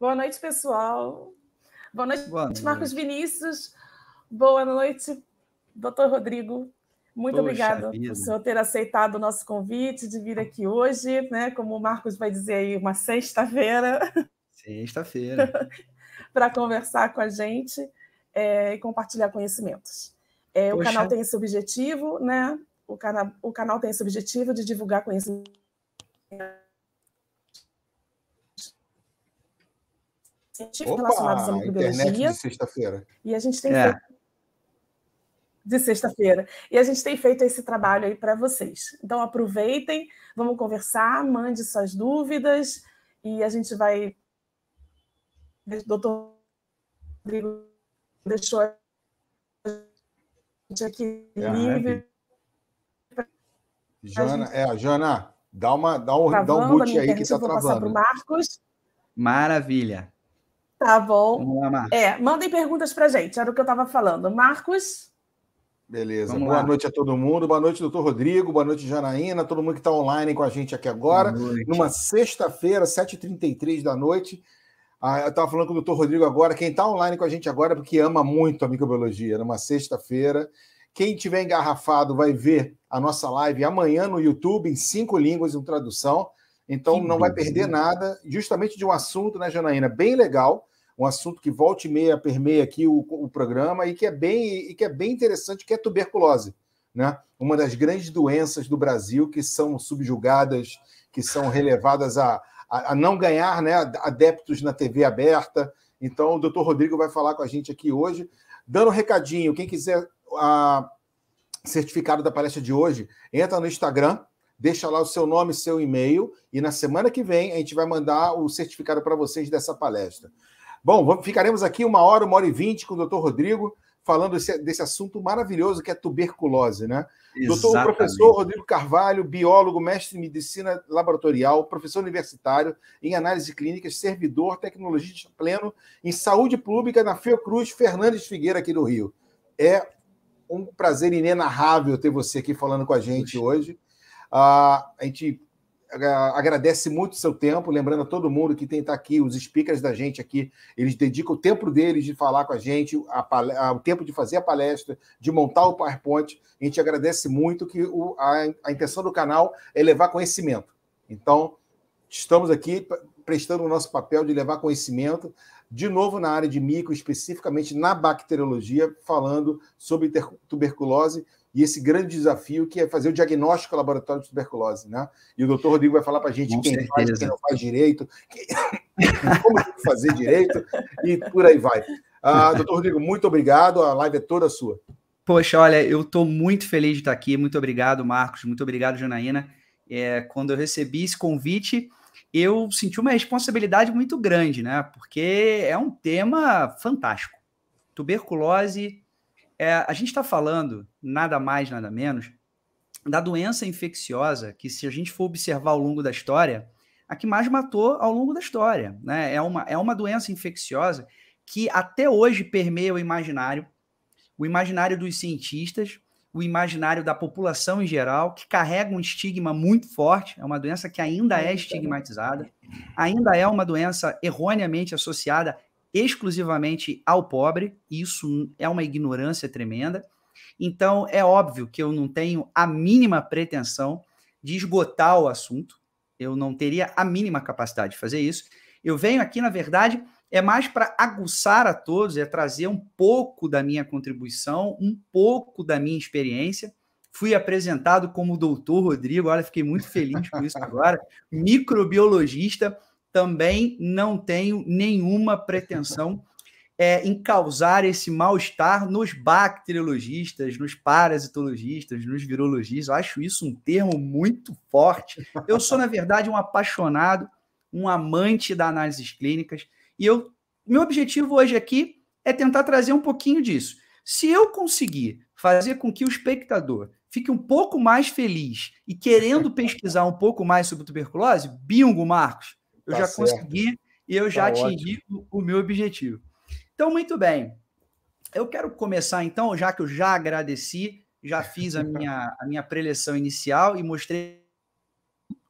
Boa noite, pessoal. Boa noite, Boa noite. Marcos Vinícius. Boa noite, doutor Rodrigo. Muito Poxa obrigada vida. por senhor ter aceitado o nosso convite de vir aqui hoje, né? Como o Marcos vai dizer aí, uma sexta-feira. Sexta-feira. para conversar com a gente é, e compartilhar conhecimentos. É, o canal tem esse objetivo, né? O, cana o canal tem esse objetivo de divulgar conhecimento científico Opa, relacionados à microbiologia. de sexta-feira. E a gente tem é. feito... de sexta-feira. E a gente tem feito esse trabalho aí para vocês. Então aproveitem, vamos conversar, mande suas dúvidas e a gente vai Doutor Rodrigo deixou a gente aqui é livre. Né? Jana, gente... é, Jana, dá, uma, dá um, travando, tá dá um boot aí que está travando. Vou passar para o Marcos. Maravilha. Tá bom. Vamos lá, Marcos. É, mandem perguntas para gente, era o que eu estava falando. Marcos? Beleza. Vamos boa lá. noite a todo mundo. Boa noite, doutor Rodrigo. Boa noite, Janaína. Todo mundo que está online com a gente aqui agora. Numa sexta-feira, 7h33 da noite. Ah, eu estava falando com o doutor Rodrigo agora. Quem está online com a gente agora é porque ama muito a microbiologia. Numa sexta-feira. Quem tiver engarrafado vai ver a nossa live amanhã no YouTube, em cinco línguas, em tradução. Então, que não vai perder nada, justamente de um assunto, né, Janaína? Bem legal um assunto que meia e meia permeia aqui o, o programa e que é bem e que é bem interessante, que é tuberculose, né? Uma das grandes doenças do Brasil que são subjugadas, que são relevadas a, a, a não ganhar, né, adeptos na TV aberta. Então, o doutor Rodrigo vai falar com a gente aqui hoje, dando um recadinho. Quem quiser a certificado da palestra de hoje, entra no Instagram, deixa lá o seu nome, seu e-mail, e na semana que vem a gente vai mandar o certificado para vocês dessa palestra. Bom, ficaremos aqui uma hora, uma hora e vinte com o doutor Rodrigo, falando desse, desse assunto maravilhoso que é tuberculose, né? Exatamente. Doutor professor Rodrigo Carvalho, biólogo, mestre em medicina laboratorial, professor universitário em análise clínica, servidor, tecnologista pleno em saúde pública na Fiocruz Fernandes Figueira, aqui do Rio. É um prazer inenarrável ter você aqui falando com a gente hoje. Uh, a gente agradece muito o seu tempo, lembrando a todo mundo que tem tá aqui, os speakers da gente aqui, eles dedicam o tempo deles de falar com a gente, a, a, o tempo de fazer a palestra, de montar o PowerPoint. A gente agradece muito que o, a, a intenção do canal é levar conhecimento. Então, estamos aqui prestando o nosso papel de levar conhecimento, de novo na área de micro, especificamente na bacteriologia, falando sobre tuberculose e esse grande desafio que é fazer o diagnóstico laboratório de tuberculose, né? E o doutor Rodrigo vai falar para a gente Com quem certeza. faz, quem não faz direito, como fazer direito e por aí vai. Uh, doutor Rodrigo, muito obrigado, a live é toda sua. Poxa, olha, eu estou muito feliz de estar aqui, muito obrigado, Marcos, muito obrigado, Janaína. É, quando eu recebi esse convite, eu senti uma responsabilidade muito grande, né? Porque é um tema fantástico. Tuberculose, é, a gente está falando nada mais, nada menos da doença infecciosa que, se a gente for observar ao longo da história, a que mais matou ao longo da história. Né? É, uma, é uma doença infecciosa que até hoje permeia o imaginário, o imaginário dos cientistas, o imaginário da população em geral, que carrega um estigma muito forte, é uma doença que ainda é, é. estigmatizada, ainda é uma doença erroneamente associada exclusivamente ao pobre, isso é uma ignorância tremenda. Então, é óbvio que eu não tenho a mínima pretensão de esgotar o assunto, eu não teria a mínima capacidade de fazer isso. Eu venho aqui, na verdade, é mais para aguçar a todos, é trazer um pouco da minha contribuição, um pouco da minha experiência. Fui apresentado como doutor Rodrigo, olha, fiquei muito feliz com isso agora, microbiologista também não tenho nenhuma pretensão é, em causar esse mal-estar nos bacteriologistas, nos parasitologistas, nos virologistas. Eu acho isso um termo muito forte. Eu sou, na verdade, um apaixonado, um amante da análises clínicas, e eu, meu objetivo hoje aqui é tentar trazer um pouquinho disso. Se eu conseguir fazer com que o espectador fique um pouco mais feliz e querendo pesquisar um pouco mais sobre tuberculose, bingo, Marcos, eu tá já certo. consegui e eu tá já atingi o, o meu objetivo. Então, muito bem. Eu quero começar, então, já que eu já agradeci, já fiz a minha, a minha preleção inicial e mostrei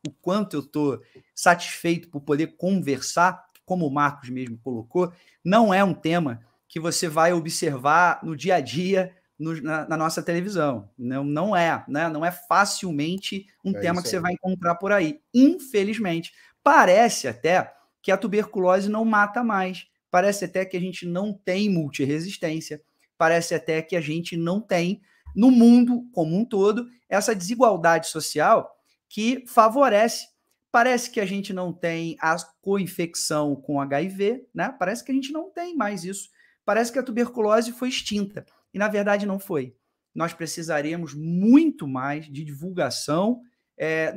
o quanto eu estou satisfeito por poder conversar, como o Marcos mesmo colocou, não é um tema que você vai observar no dia a dia no, na, na, nossa televisão. Não, não é, né? não é facilmente um é tema que você vai encontrar por aí, infelizmente. Parece até que a tuberculose não mata mais. Parece até que a gente não tem multiresistência. Parece até que a gente não tem, no mundo como um todo, essa desigualdade social que favorece. Parece que a gente não tem a coinfecção com HIV, né? Parece que a gente não tem mais isso. Parece que a tuberculose foi extinta. E na verdade não foi. Nós precisaremos muito mais de divulgação é,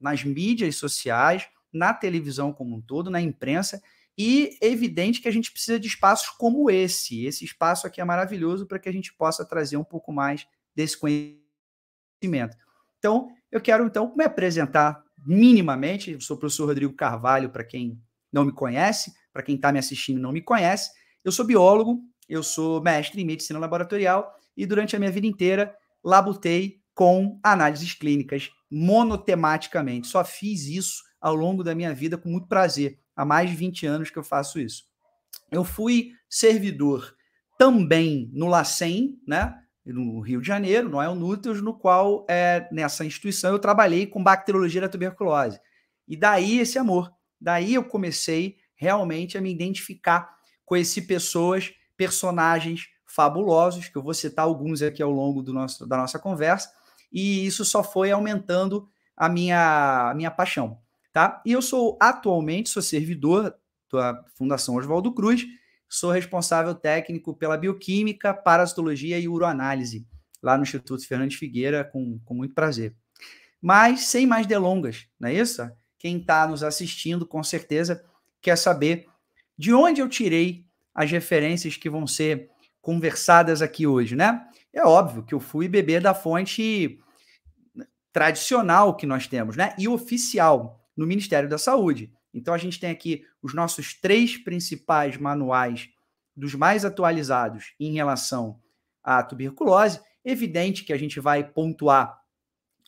nas mídias sociais, na televisão como um todo, na imprensa, e é evidente que a gente precisa de espaços como esse. Esse espaço aqui é maravilhoso para que a gente possa trazer um pouco mais desse conhecimento. Então, eu quero então me apresentar minimamente. Eu sou o professor Rodrigo Carvalho, para quem não me conhece, para quem está me assistindo e não me conhece. Eu sou biólogo, eu sou mestre em medicina laboratorial e durante a minha vida inteira labutei com análises clínicas monotematicamente Só fiz isso ao longo da minha vida com muito prazer. Há mais de 20 anos que eu faço isso. Eu fui servidor também no LACEN, né? no Rio de Janeiro, no Elnutrios, no qual, é, nessa instituição, eu trabalhei com bacteriologia da tuberculose. E daí esse amor. Daí eu comecei realmente a me identificar, conheci pessoas, personagens fabulosos, que eu vou citar alguns aqui ao longo do nosso, da nossa conversa, e isso só foi aumentando a minha, a minha paixão tá? E eu sou atualmente sou servidor da Fundação Oswaldo Cruz, sou responsável técnico pela bioquímica, parasitologia e uroanálise lá no Instituto Fernandes Figueira, com, com muito prazer. Mas sem mais delongas, não é isso? Quem está nos assistindo com certeza quer saber de onde eu tirei as referências que vão ser conversadas aqui hoje, né? É óbvio que eu fui beber da fonte tradicional que nós temos, né? E oficial no Ministério da Saúde. Então, a gente tem aqui os nossos três principais manuais dos mais atualizados em relação à tuberculose. Evidente que a gente vai pontuar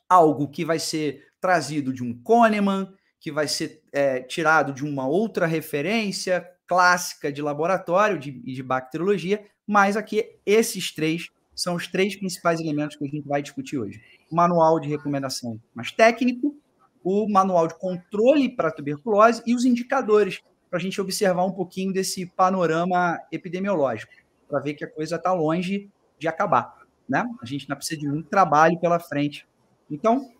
algo que vai ser trazido de um Kahneman, que vai ser é, tirado de uma outra referência clássica de laboratório de, de bacteriologia, mas aqui esses três são os três principais elementos que a gente vai discutir hoje. manual de recomendação mais técnico, o manual de controle para tuberculose e os indicadores, para a gente observar um pouquinho desse panorama epidemiológico, para ver que a coisa está longe de acabar. Né? A gente não precisa de muito trabalho pela frente. Então,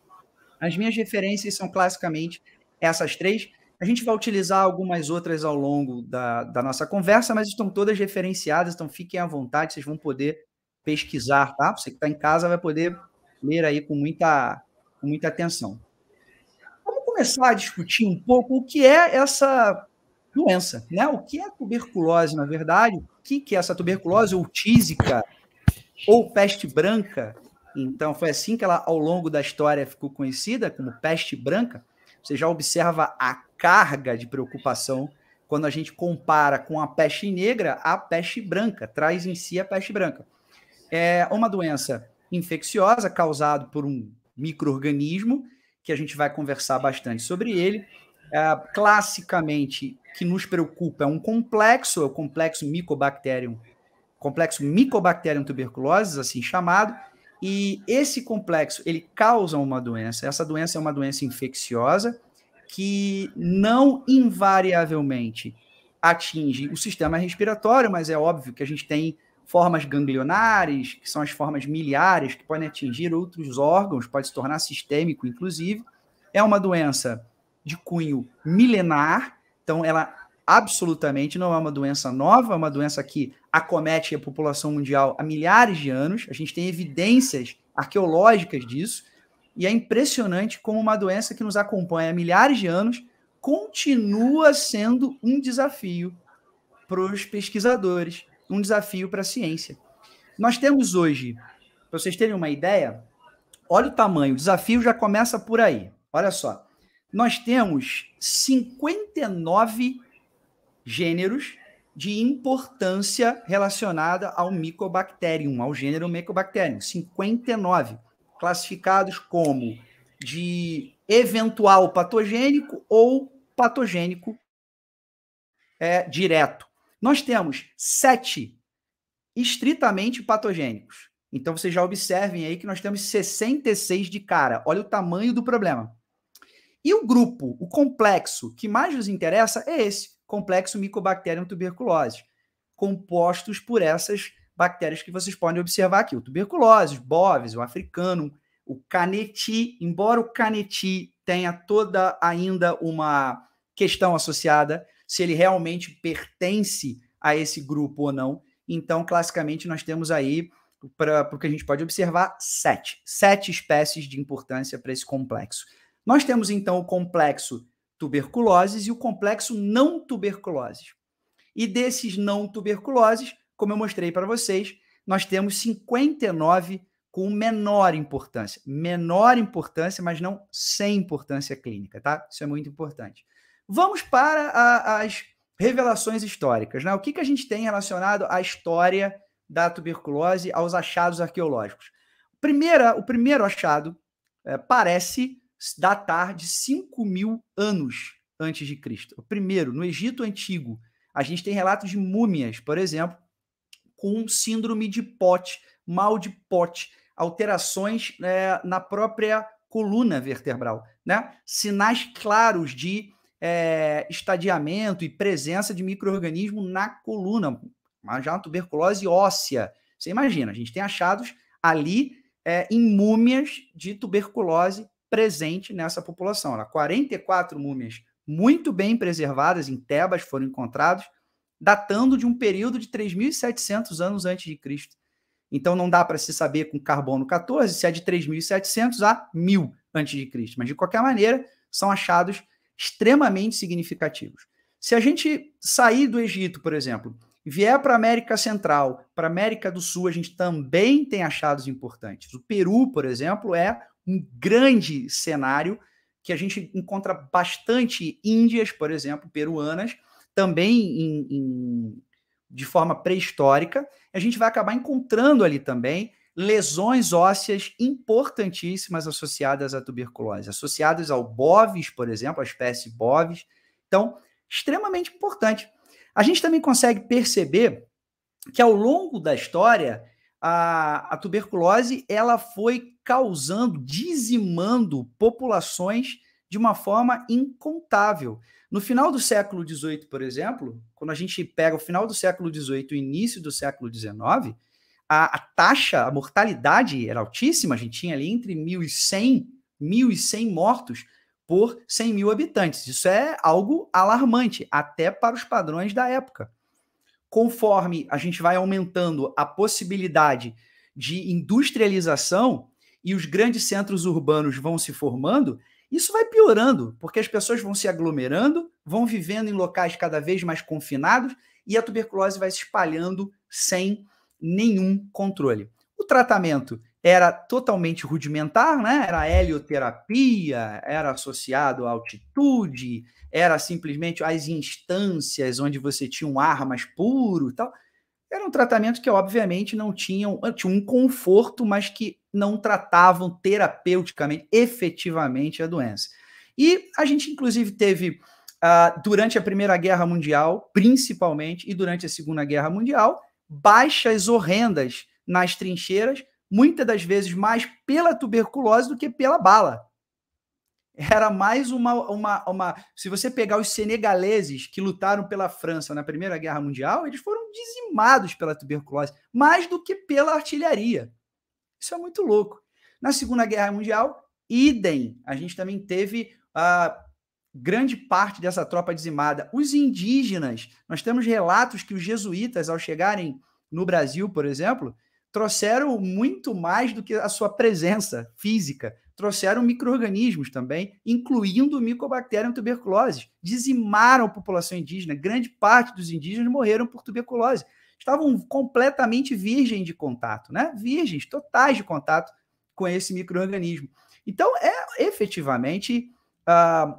as minhas referências são classicamente essas três. A gente vai utilizar algumas outras ao longo da, da nossa conversa, mas estão todas referenciadas, então fiquem à vontade, vocês vão poder pesquisar, tá? Você que está em casa vai poder ler aí com muita, com muita atenção começar a discutir um pouco o que é essa doença, né? O que é tuberculose, na verdade? O que, que é essa tuberculose ou tísica ou peste branca? Então, foi assim que ela, ao longo da história, ficou conhecida como peste branca. Você já observa a carga de preocupação quando a gente compara com a peste negra, a peste branca, traz em si a peste branca. É uma doença infecciosa causada por um microorganismo que a gente vai conversar bastante sobre ele. Uh, classicamente, que nos preocupa é um complexo, é o complexo Mycobacterium, complexo Mycobacterium tuberculosis, assim chamado, e esse complexo, ele causa uma doença. Essa doença é uma doença infecciosa que não invariavelmente atinge o sistema respiratório, mas é óbvio que a gente tem formas ganglionares, que são as formas miliares, que podem atingir outros órgãos, pode se tornar sistêmico, inclusive. É uma doença de cunho milenar, então ela absolutamente não é uma doença nova, é uma doença que acomete a população mundial há milhares de anos. A gente tem evidências arqueológicas disso, e é impressionante como uma doença que nos acompanha há milhares de anos continua sendo um desafio para os pesquisadores, um desafio para a ciência. Nós temos hoje, para vocês terem uma ideia, olha o tamanho, o desafio já começa por aí. Olha só. Nós temos 59 gêneros de importância relacionada ao Mycobacterium, ao gênero Mycobacterium, 59, classificados como de eventual patogênico ou patogênico é, direto. Nós temos sete estritamente patogênicos. Então vocês já observem aí que nós temos 66 de cara. Olha o tamanho do problema. E o grupo, o complexo que mais nos interessa é esse, complexo Mycobacterium tuberculose, compostos por essas bactérias que vocês podem observar aqui, o tuberculose, bovis, o africano, o caneti, embora o caneti tenha toda ainda uma questão associada se ele realmente pertence a esse grupo ou não. Então, classicamente, nós temos aí, para o que a gente pode observar, sete. Sete espécies de importância para esse complexo. Nós temos, então, o complexo tuberculoses e o complexo não tuberculoses. E desses não tuberculoses, como eu mostrei para vocês, nós temos 59 com menor importância. Menor importância, mas não sem importância clínica, tá? Isso é muito importante. Vamos para a, as revelações históricas. Né? O que, que a gente tem relacionado à história da tuberculose, aos achados arqueológicos? Primeira, o primeiro achado é, parece datar de 5 mil anos antes de Cristo. O primeiro, no Egito Antigo, a gente tem relatos de múmias, por exemplo, com síndrome de Pott, mal de Pott, alterações é, na própria coluna vertebral, né? sinais claros de é, estadiamento e presença de microorganismo na coluna, já uma tuberculose óssea. Você imagina, a gente tem achados ali é, em múmias de tuberculose presente nessa população. Olha, 44 múmias muito bem preservadas em Tebas foram encontrados, datando de um período de 3.700 anos antes de Cristo. Então não dá para se saber com carbono 14 se é de 3.700 a 1.000 antes de Cristo, mas de qualquer maneira são achados extremamente significativos. Se a gente sair do Egito, por exemplo, vier para a América Central, para a América do Sul, a gente também tem achados importantes. O Peru, por exemplo, é um grande cenário que a gente encontra bastante índias, por exemplo, peruanas, também em, em, de forma pré-histórica. A gente vai acabar encontrando ali também lesões ósseas importantíssimas associadas à tuberculose, associadas ao bovis, por exemplo, a espécie bovis. Então, extremamente importante. A gente também consegue perceber que ao longo da história, a, a tuberculose ela foi causando, dizimando populações de uma forma incontável. No final do século XVIII, por exemplo, quando a gente pega o final do século XVIII e o início do século XIX, a, a taxa, a mortalidade era altíssima, a gente tinha ali entre 1.100, 1.100 mortos por 100 mil habitantes. Isso é algo alarmante, até para os padrões da época. Conforme a gente vai aumentando a possibilidade de industrialização e os grandes centros urbanos vão se formando, isso vai piorando, porque as pessoas vão se aglomerando, vão vivendo em locais cada vez mais confinados e a tuberculose vai se espalhando sem nenhum controle. O tratamento era totalmente rudimentar, né? Era helioterapia, era associado à altitude, era simplesmente as instâncias onde você tinha um ar mais puro, tal. Era um tratamento que obviamente não tinham, eh, tinha um conforto, mas que não tratavam terapeuticamente, efetivamente a doença. E a gente inclusive teve uh, durante a Primeira Guerra Mundial, principalmente, e durante a Segunda Guerra Mundial, baixas horrendas nas trincheiras, muitas das vezes mais pela tuberculose do que pela bala. Era mais uma, uma, uma. Se você pegar os senegaleses que lutaram pela França na Primeira Guerra Mundial, eles foram dizimados pela tuberculose, mais do que pela artilharia. Isso é muito louco. Na Segunda Guerra Mundial, idem. A gente também teve uh, grande parte dessa tropa dizimada, os indígenas. Nós temos relatos que os jesuítas, ao chegarem no Brasil, por exemplo, trouxeram muito mais do que a sua presença física. Trouxeram micro-organismos também, incluindo micobacterium tuberculose. Dizimaram a população indígena. Grande parte dos indígenas morreram por tuberculose. Estavam completamente virgens de contato, né? Virgens, totais de contato com esse micro-organismo. Então, é efetivamente uh,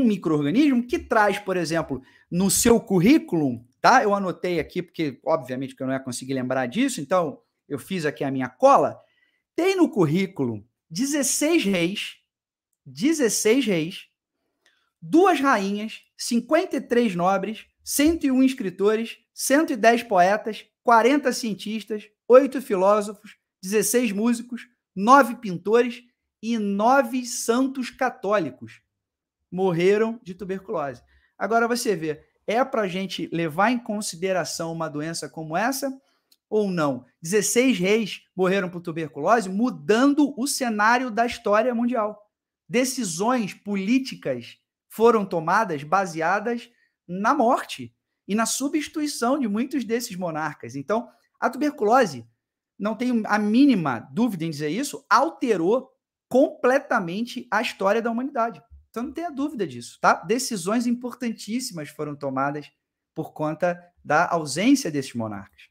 um microorganismo que traz, por exemplo, no seu currículo, tá? Eu anotei aqui porque obviamente que eu não ia conseguir lembrar disso, então eu fiz aqui a minha cola. Tem no currículo 16 reis, 16 reis, duas rainhas, 53 nobres, 101 escritores, 110 poetas, 40 cientistas, 8 filósofos, 16 músicos, 9 pintores e 9 santos católicos morreram de tuberculose. Agora você vê, é para a gente levar em consideração uma doença como essa ou não? 16 reis morreram por tuberculose, mudando o cenário da história mundial. Decisões políticas foram tomadas baseadas na morte e na substituição de muitos desses monarcas. Então, a tuberculose, não tenho a mínima dúvida em dizer isso, alterou completamente a história da humanidade. Então não tenha dúvida disso, tá? Decisões importantíssimas foram tomadas por conta da ausência desses monarcas.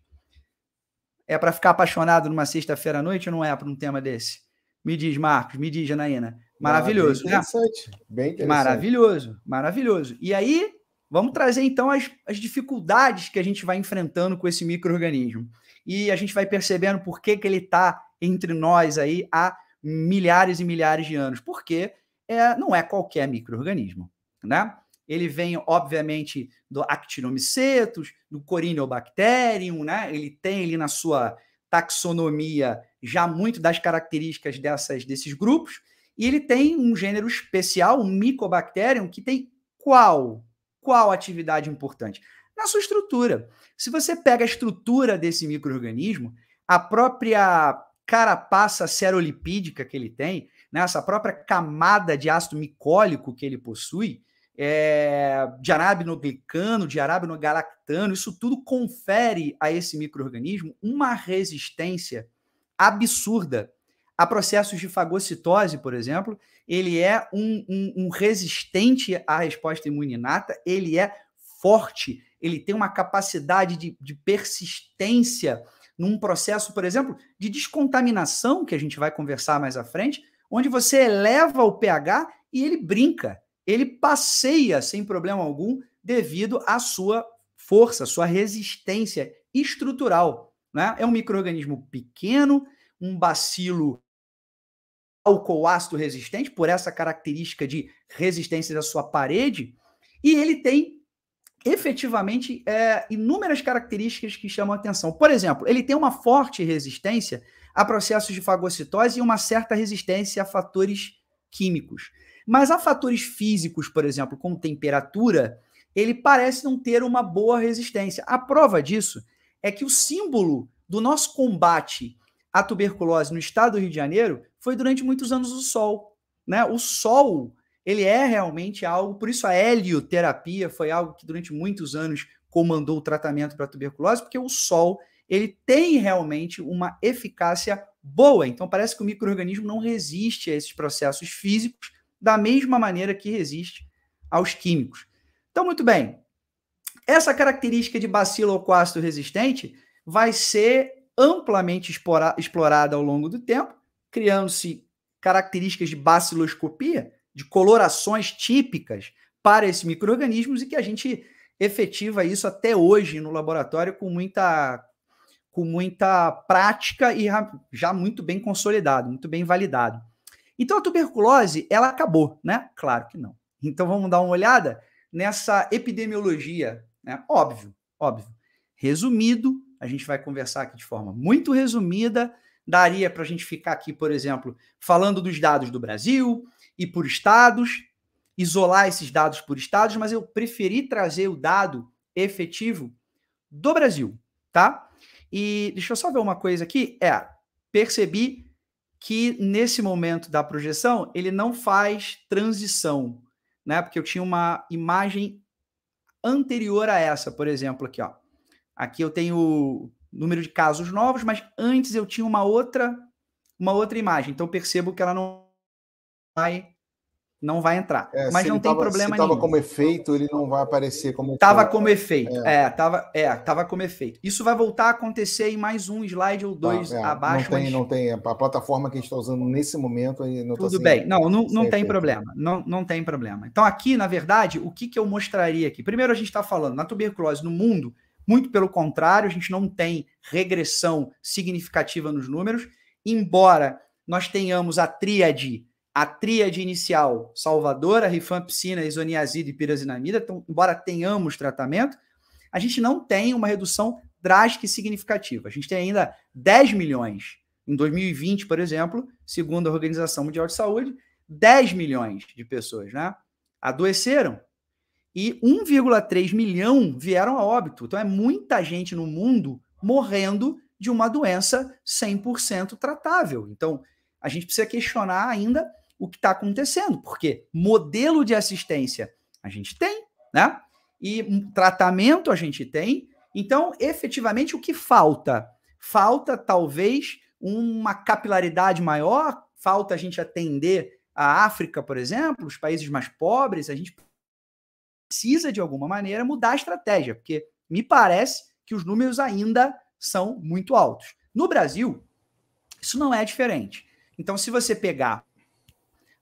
É para ficar apaixonado numa sexta-feira à noite ou não é para um tema desse? Me diz, Marcos, me diz, Janaína. Maravilhoso, bem né? interessante, né? Bem interessante. Maravilhoso, maravilhoso. E aí, vamos trazer então as, as dificuldades que a gente vai enfrentando com esse microorganismo. E a gente vai percebendo por que, que ele está entre nós aí há milhares e milhares de anos. Porque é, não é qualquer microorganismo, né? Ele vem, obviamente, do Actinomycetus, do Corynebacterium, né? Ele tem ali na sua taxonomia já muito das características dessas, desses grupos, e ele tem um gênero especial, um Mycobacterium, que tem qual? Qual atividade importante? Na sua estrutura. Se você pega a estrutura desse microorganismo, a própria carapaça serolipídica que ele tem, né, essa própria camada de ácido micólico que ele possui, é, de arábinoglicano, de arábinogalactano, isso tudo confere a esse microorganismo uma resistência absurda a processos de fagocitose, por exemplo. Ele é um, um, um resistente à resposta imuninata, ele é forte, ele tem uma capacidade de, de, persistência num processo, por exemplo, de descontaminação, que a gente vai conversar mais à frente, onde você eleva o pH e ele brinca, ele passeia sem problema algum devido à sua força, sua resistência estrutural. Né? É um microorganismo pequeno, um bacilo álcool ácido resistente, por essa característica de resistência da sua parede, e ele tem efetivamente é, inúmeras características que chamam a atenção. Por exemplo, ele tem uma forte resistência a processos de fagocitose e uma certa resistência a fatores químicos. Mas a fatores físicos, por exemplo, como temperatura, ele parece não ter uma boa resistência. A prova disso é que o símbolo do nosso combate à tuberculose no estado do Rio de Janeiro foi durante muitos anos o sol. Né? O sol, ele é realmente algo, por isso a helioterapia foi algo que durante muitos anos comandou o tratamento para tuberculose, porque o sol ele tem realmente uma eficácia boa. Então parece que o microorganismo não resiste a esses processos físicos da mesma maneira que resiste aos químicos. Então muito bem. Essa característica de bacilo ou ácido resistente vai ser amplamente explorada ao longo do tempo, criando-se características de baciloscopia, de colorações típicas para esses micro e que a gente efetiva isso até hoje no laboratório com muita com muita prática e já muito bem consolidado, muito bem validado. Então a tuberculose, ela acabou, né? Claro que não. Então vamos dar uma olhada nessa epidemiologia, né? Óbvio, óbvio. Resumido, a gente vai conversar aqui de forma muito resumida. Daria para a gente ficar aqui, por exemplo, falando dos dados do Brasil e por estados, isolar esses dados por estados, mas eu preferi trazer o dado efetivo do Brasil, tá? E deixa eu só ver uma coisa aqui. É, percebi que nesse momento da projeção ele não faz transição, né? Porque eu tinha uma imagem anterior a essa, por exemplo, aqui, ó. Aqui eu tenho o número de casos novos, mas antes eu tinha uma outra uma outra imagem. Então percebo que ela não vai não vai entrar. É, Mas não tem tava, problema se nenhum. Estava como efeito, ele não vai aparecer como. Tava como efeito. É, é tava, é, tava como efeito. Isso vai voltar a acontecer em mais um slide ou dois tá, é, abaixo. Não tem, não tem. A plataforma que a gente está usando nesse momento não tá Tudo tá sem, bem. Não, não, não tem efeito. problema. Não, não tem problema. Então, aqui, na verdade, o que, que eu mostraria aqui? Primeiro, a gente está falando, na tuberculose no mundo, muito pelo contrário, a gente não tem regressão significativa nos números, embora nós tenhamos a tríade a tríade inicial, salvadora, rifampicina, isoniazida e pirazinamida, então, embora tenhamos tratamento, a gente não tem uma redução drástica e significativa. A gente tem ainda 10 milhões em 2020, por exemplo, segundo a Organização Mundial de Saúde, 10 milhões de pessoas, né? Adoeceram e 1,3 milhão vieram a óbito. Então é muita gente no mundo morrendo de uma doença 100% tratável. Então a gente precisa questionar ainda o que está acontecendo, porque modelo de assistência a gente tem, né? E tratamento a gente tem. Então, efetivamente, o que falta? Falta talvez uma capilaridade maior, falta a gente atender a África, por exemplo, os países mais pobres, a gente precisa de alguma maneira mudar a estratégia, porque me parece que os números ainda são muito altos. No Brasil, isso não é diferente. Então, se você pegar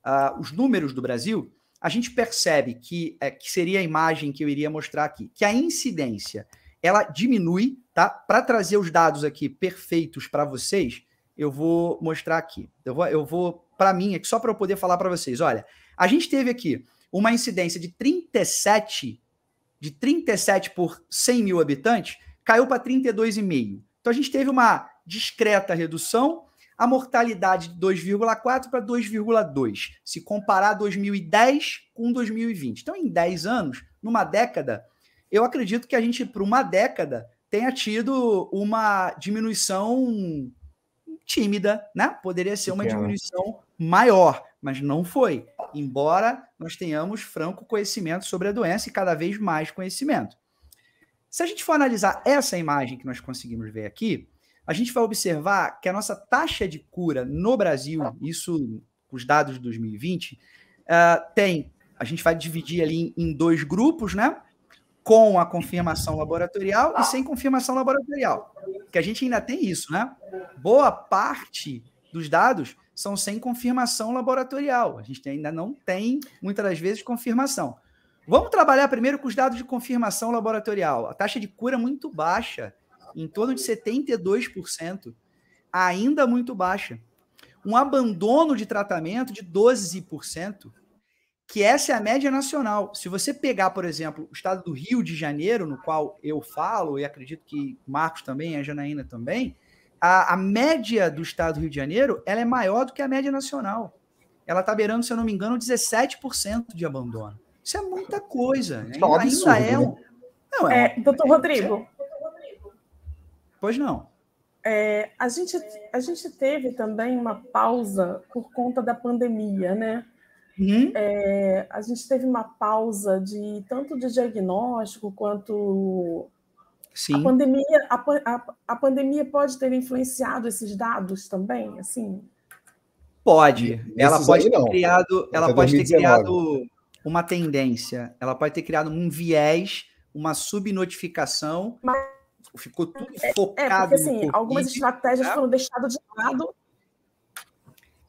uh, os números do Brasil, a gente percebe que, é, que seria a imagem que eu iria mostrar aqui, que a incidência ela diminui, tá? Para trazer os dados aqui perfeitos para vocês, eu vou mostrar aqui. Eu vou, eu vou para mim aqui, só para eu poder falar para vocês. Olha, a gente teve aqui uma incidência de 37, de 37 por 100 mil habitantes, caiu para 32,5. Então a gente teve uma discreta redução a mortalidade de 2,4 para 2,2, se comparar 2010 com 2020. Então, em 10 anos, numa década, eu acredito que a gente, por uma década, tenha tido uma diminuição tímida, né? Poderia ser uma diminuição maior, mas não foi. Embora nós tenhamos franco conhecimento sobre a doença e cada vez mais conhecimento. Se a gente for analisar essa imagem que nós conseguimos ver aqui, a gente vai observar que a nossa taxa de cura no Brasil, isso os dados de 2020, uh, ah, tem, a gente vai dividir ali em, em dois grupos, né? Com a confirmação laboratorial e sem confirmação laboratorial. Que a gente ainda tem isso, né? Boa parte dos dados são sem confirmação laboratorial. A gente ainda não tem, muitas das vezes, confirmação. Vamos trabalhar primeiro com os dados de confirmação laboratorial. A taxa de cura é muito baixa em torno de 72%, ainda muito baixa. Um abandono de tratamento de 12%, que essa é a média nacional. Se você pegar, por exemplo, o estado do Rio de Janeiro, no qual eu falo, e acredito que Marcos também, a Janaína também, a, a média do estado do Rio de Janeiro ela é maior do que a média nacional. Ela está beirando, se eu não me engano, 17% de abandono. Isso é muita coisa. É né? Absurdo, ainda é né? um. Não, é, é, doutor Rodrigo, Pois não. É, a, gente, a gente teve também uma pausa por conta da pandemia, né? Uhum. É, a gente teve uma pausa de tanto de diagnóstico quanto Sim. a pandemia. A, a, a pandemia pode ter influenciado esses dados também, assim. Pode. ela pode ter não. criado, ela é pode 2019. ter criado uma tendência. Ela pode ter criado um viés, uma subnotificação. Mas ficou tudo focado. É, é, porque assim, COVID, algumas estratégias tá? foram deixadas de lado.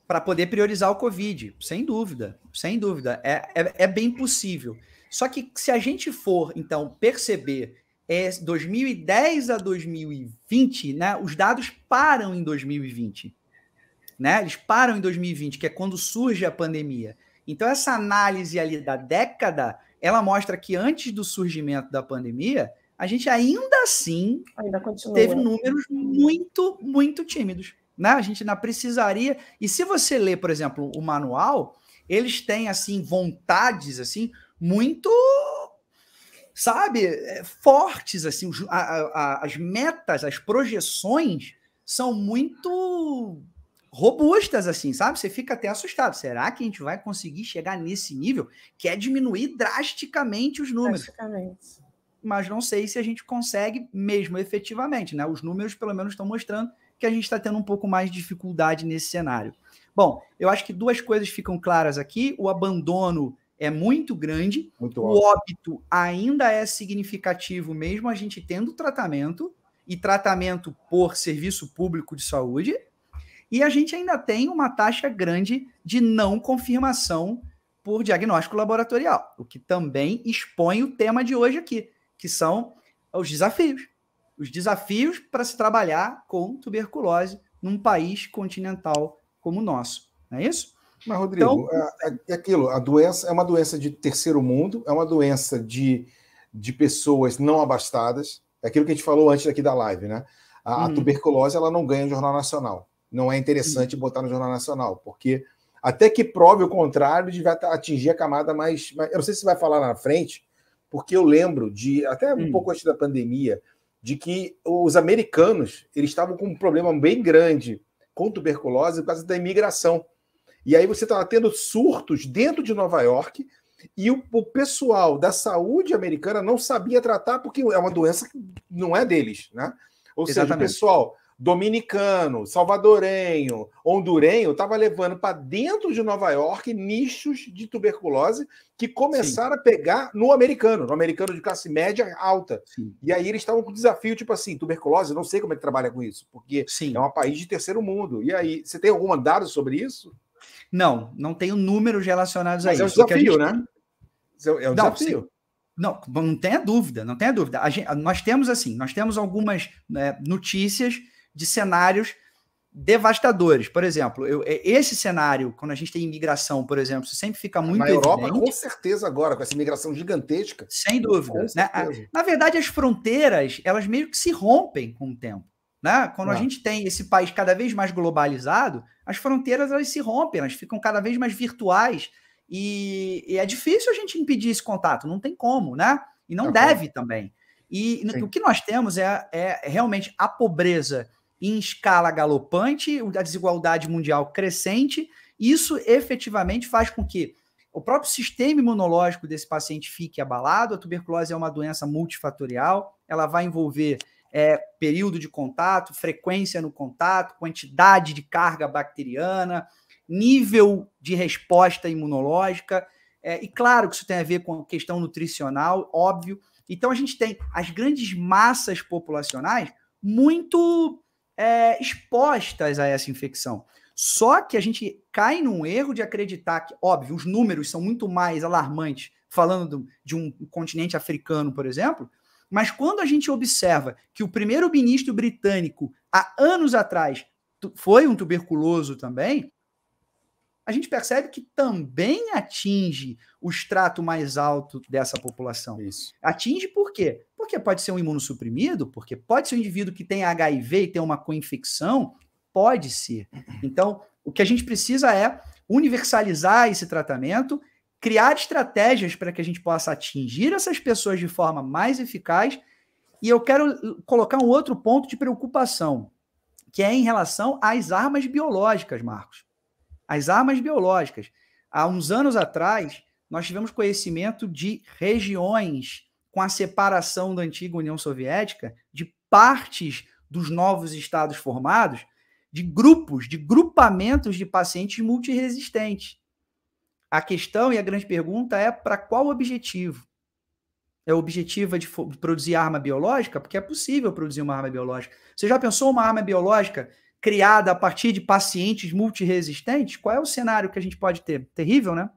Para poder priorizar o Covid, sem dúvida, sem dúvida. É, é, é, bem possível. Só que se a gente for, então, perceber é 2010 a 2020, né, os dados param em 2020. Né? Eles param em 2020, que é quando surge a pandemia. Então, essa análise ali da década, ela mostra que antes do surgimento da pandemia, a gente ainda assim ainda teve números muito, muito tímidos. Né? A gente ainda precisaria. E se você ler, por exemplo, o manual, eles têm assim vontades assim muito sabe, eh, fortes, assim, a, a, as metas, as projeções são muito robustas, assim, sabe? Você fica até assustado. Será que a gente vai conseguir chegar nesse nível que é diminuir drasticamente os números? Drasticamente mas não sei se a gente consegue mesmo efetivamente, né? Os números, pelo menos, estão mostrando que a gente está tendo um pouco mais de dificuldade nesse cenário. Bom, eu acho que duas coisas ficam claras aqui: o abandono é muito grande, muito o óbito ainda é significativo, mesmo a gente tendo tratamento, e tratamento por serviço público de saúde, e a gente ainda tem uma taxa grande de não confirmação por diagnóstico laboratorial, o que também expõe o tema de hoje aqui, que são os desafios. Os desafios para se trabalhar com tuberculose num país continental como o nosso. Não é isso? Mas, Rodrigo, então, é, é, é aquilo, a doença é uma doença de terceiro mundo, é uma doença de, de pessoas não abastadas. É aquilo que a gente falou antes aqui da live, né? A, hum. a uhum. tuberculose ela não ganha no Jornal Nacional. Não é interessante hum. botar no Jornal Nacional, porque até que prove o contrário, vai atingir a camada mais, mais. Eu não sei se vai falar na frente, porque eu lembro de, até um hum. pouco antes da pandemia, de que os americanos eles estavam com um problema bem grande com tuberculose por causa da imigração. E aí você estava tendo surtos dentro de Nova York e o, o, pessoal da saúde americana não sabia tratar porque é uma doença que não é deles, né? Ou Exatamente. seja, o pessoal dominicano, salvadorenho, hondurenho, estava levando para dentro de Nova York nichos de tuberculose que começaram Sim. a pegar no americano, no americano de classe média alta. Sim. E aí eles estavam com desafio, tipo assim, tuberculose, não sei como é que trabalha com isso, porque Sim. é um país de terceiro mundo. E aí, você tem algum dado sobre isso? Não, não tenho números relacionados Mas a é isso. É um desafio, gente... né? É, é um não, desafio. Não, não tenha dúvida, não tenha dúvida. Gente, nós temos assim, nós temos algumas né, notícias de cenários devastadores. Por exemplo, eu, é, esse cenário, quando a gente tem imigração, por exemplo, sempre fica muito. Na evidente. Europa, com certeza, agora, com essa imigração gigantesca. Sem dúvida. Né? Na verdade, as fronteiras, elas meio que se rompem com o tempo. Né? Quando Não. a ah. gente tem esse país cada vez mais globalizado, as fronteiras elas se rompem, elas ficam cada vez mais virtuais. E, e é difícil a gente impedir esse contato, não tem como, né? E não deve também. E Sim. o que nós temos é, é realmente a pobreza em escala galopante, a desigualdade mundial crescente, isso efetivamente faz com que o próprio sistema imunológico desse paciente fique abalado. A tuberculose é uma doença multifatorial, ela vai envolver é, período de contato, frequência no contato, quantidade de carga bacteriana, nível de resposta imunológica. É, e claro que isso tem a ver com a questão nutricional, óbvio. Então a gente tem as grandes massas populacionais muito é, expostas a essa infecção. Só que a gente cai num erro de acreditar que, óbvio, os números são muito mais alarmantes, falando do, de um continente africano, por exemplo, mas quando a gente observa que o primeiro-ministro britânico, há anos atrás, foi um tuberculoso também, a gente percebe que também atinge o extrato mais alto dessa população. Isso. Atinge por quê? Porque pode ser um imunossuprimido, porque pode ser um indivíduo que tem HIV e tem uma co co-infecção, pode ser. Então, o que a gente precisa é universalizar esse tratamento, criar estratégias para que a gente possa atingir essas pessoas de forma mais eficaz. E eu quero eh, colocar um outro ponto de preocupação, que é em relação às armas biológicas, Marcos. As armas biológicas. Há uns anos atrás, nós tivemos conhecimento de regiões com a separação da antiga União Soviética, de partes dos novos estados formados, de grupos, de grupamentos de pacientes multiresistentes. A questão e a grande pergunta é para qual objetivo? É o objetivo de produzir arma biológica? Porque é possível produzir uma arma biológica. Você já pensou uma arma biológica criada a partir de pacientes multiresistentes, qual é o cenário que a gente pode ter? Terrível, né?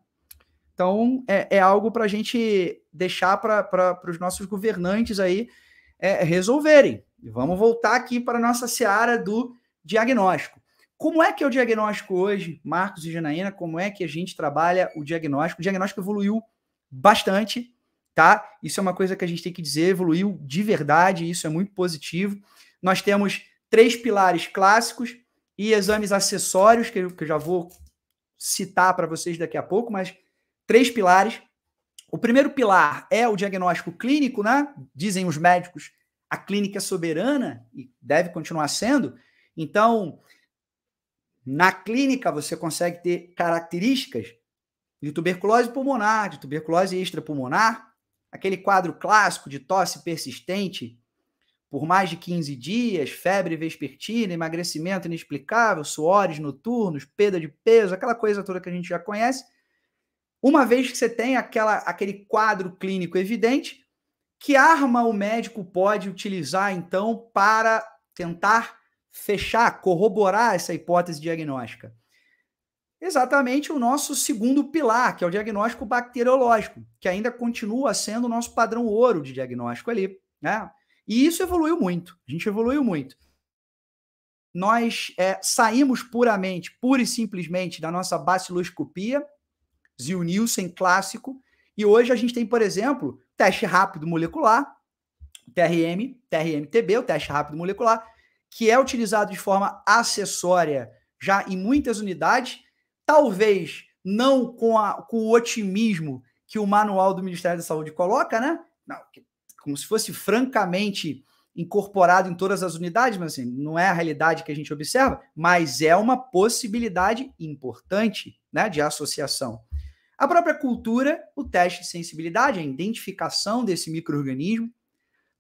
Então, é, é algo para a gente deixar para os nossos governantes aí é, resolverem. E vamos voltar aqui para a nossa seara do diagnóstico. Como é que é o diagnóstico hoje, Marcos e Janaína? Como é que a gente trabalha o diagnóstico? O diagnóstico evoluiu bastante, tá? Isso é uma coisa que a gente tem que dizer, evoluiu de verdade, isso é muito positivo. Nós temos três pilares clássicos e exames acessórios, que eu, já vou citar para vocês daqui a pouco, mas três pilares. O primeiro pilar é o diagnóstico clínico, né? Dizem os médicos, a clínica é soberana e deve continuar sendo. Então, na clínica você consegue ter características de tuberculose pulmonar, de tuberculose extrapulmonar, aquele quadro clássico de tosse persistente, por mais de 15 dias, febre vespertina, emagrecimento inexplicável, suores noturnos, perda de peso, aquela coisa toda que a gente já conhece. Uma vez que você tem aquela, aquele quadro clínico evidente, que arma o médico pode utilizar então para tentar fechar, corroborar essa hipótese diagnóstica? Exatamente o nosso segundo pilar, que é o diagnóstico bacteriológico, que ainda continua sendo o nosso padrão ouro de diagnóstico ali, né? E isso evoluiu muito. A gente evoluiu muito. Nós é, saímos puramente, pura e simplesmente, da nossa baciloscopia, zio nielsen clássico, e hoje a gente tem, por exemplo, teste rápido molecular, TRM, TRMTB, o teste rápido molecular, que é utilizado de forma acessória já em muitas unidades, talvez não com, a, com o otimismo que o manual do Ministério da Saúde coloca, né? Não, como se fosse francamente incorporado em todas as unidades, mas assim, não é a realidade que a gente observa, mas é uma possibilidade importante né, de associação. A própria cultura, o teste de sensibilidade, a identificação desse microorganismo.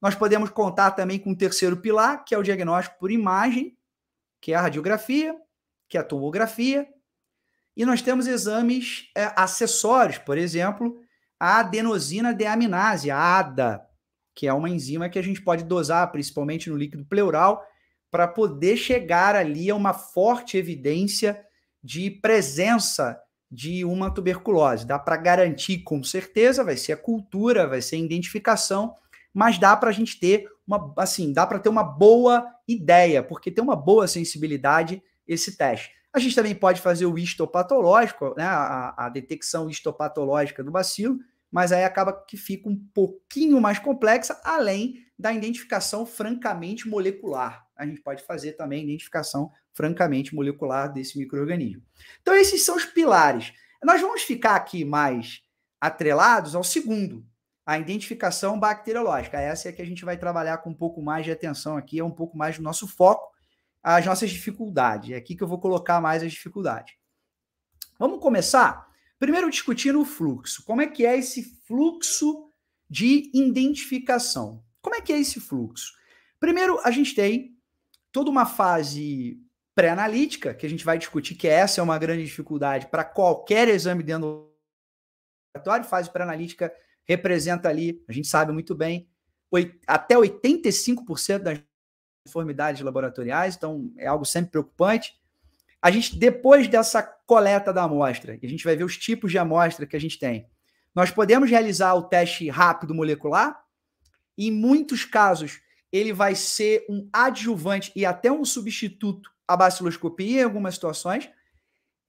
Nós podemos contar também com o um terceiro pilar, que é o diagnóstico por imagem, que é a radiografia, que é a tomografia. E nós temos exames é, acessórios, por exemplo, a adenosina deaminase, a ADA, que é uma enzima que a gente pode dosar, principalmente no líquido pleural, para poder chegar ali a uma forte evidência de presença de uma tuberculose. Dá para garantir com certeza, vai ser a cultura, vai ser a identificação, mas dá para a gente ter uma, assim, dá para ter uma boa ideia, porque tem uma boa sensibilidade esse teste. A gente também pode fazer o histopatológico, né, a, a detecção histopatológica do bacilo, mas aí acaba que fica um pouquinho mais complexa, além da identificação francamente molecular. A gente pode fazer também identificação francamente molecular desse microorganismo. Então, esses são os pilares. Nós vamos ficar aqui mais atrelados ao segundo, a identificação bacteriológica. Essa é que a gente vai trabalhar com um pouco mais de atenção aqui, é um pouco mais do nosso foco, as nossas dificuldades. É aqui que eu vou colocar mais as dificuldades. Vamos começar Primeiro, discutindo o fluxo. Como é que é esse fluxo de identificação? Como é que é esse fluxo? Primeiro, a gente tem toda uma fase pré-analítica, que a gente vai discutir que essa é uma grande dificuldade para qualquer exame dentro do laboratório. Fase pré-analítica representa ali, a gente sabe muito bem, até 85% das deformidades laboratoriais, então é algo sempre preocupante. A gente, depois dessa coleta da amostra, e a gente vai ver os tipos de amostra que a gente tem, nós podemos realizar o teste rápido molecular. Em muitos casos, ele vai ser um adjuvante e até um substituto à baciloscopia em algumas situações.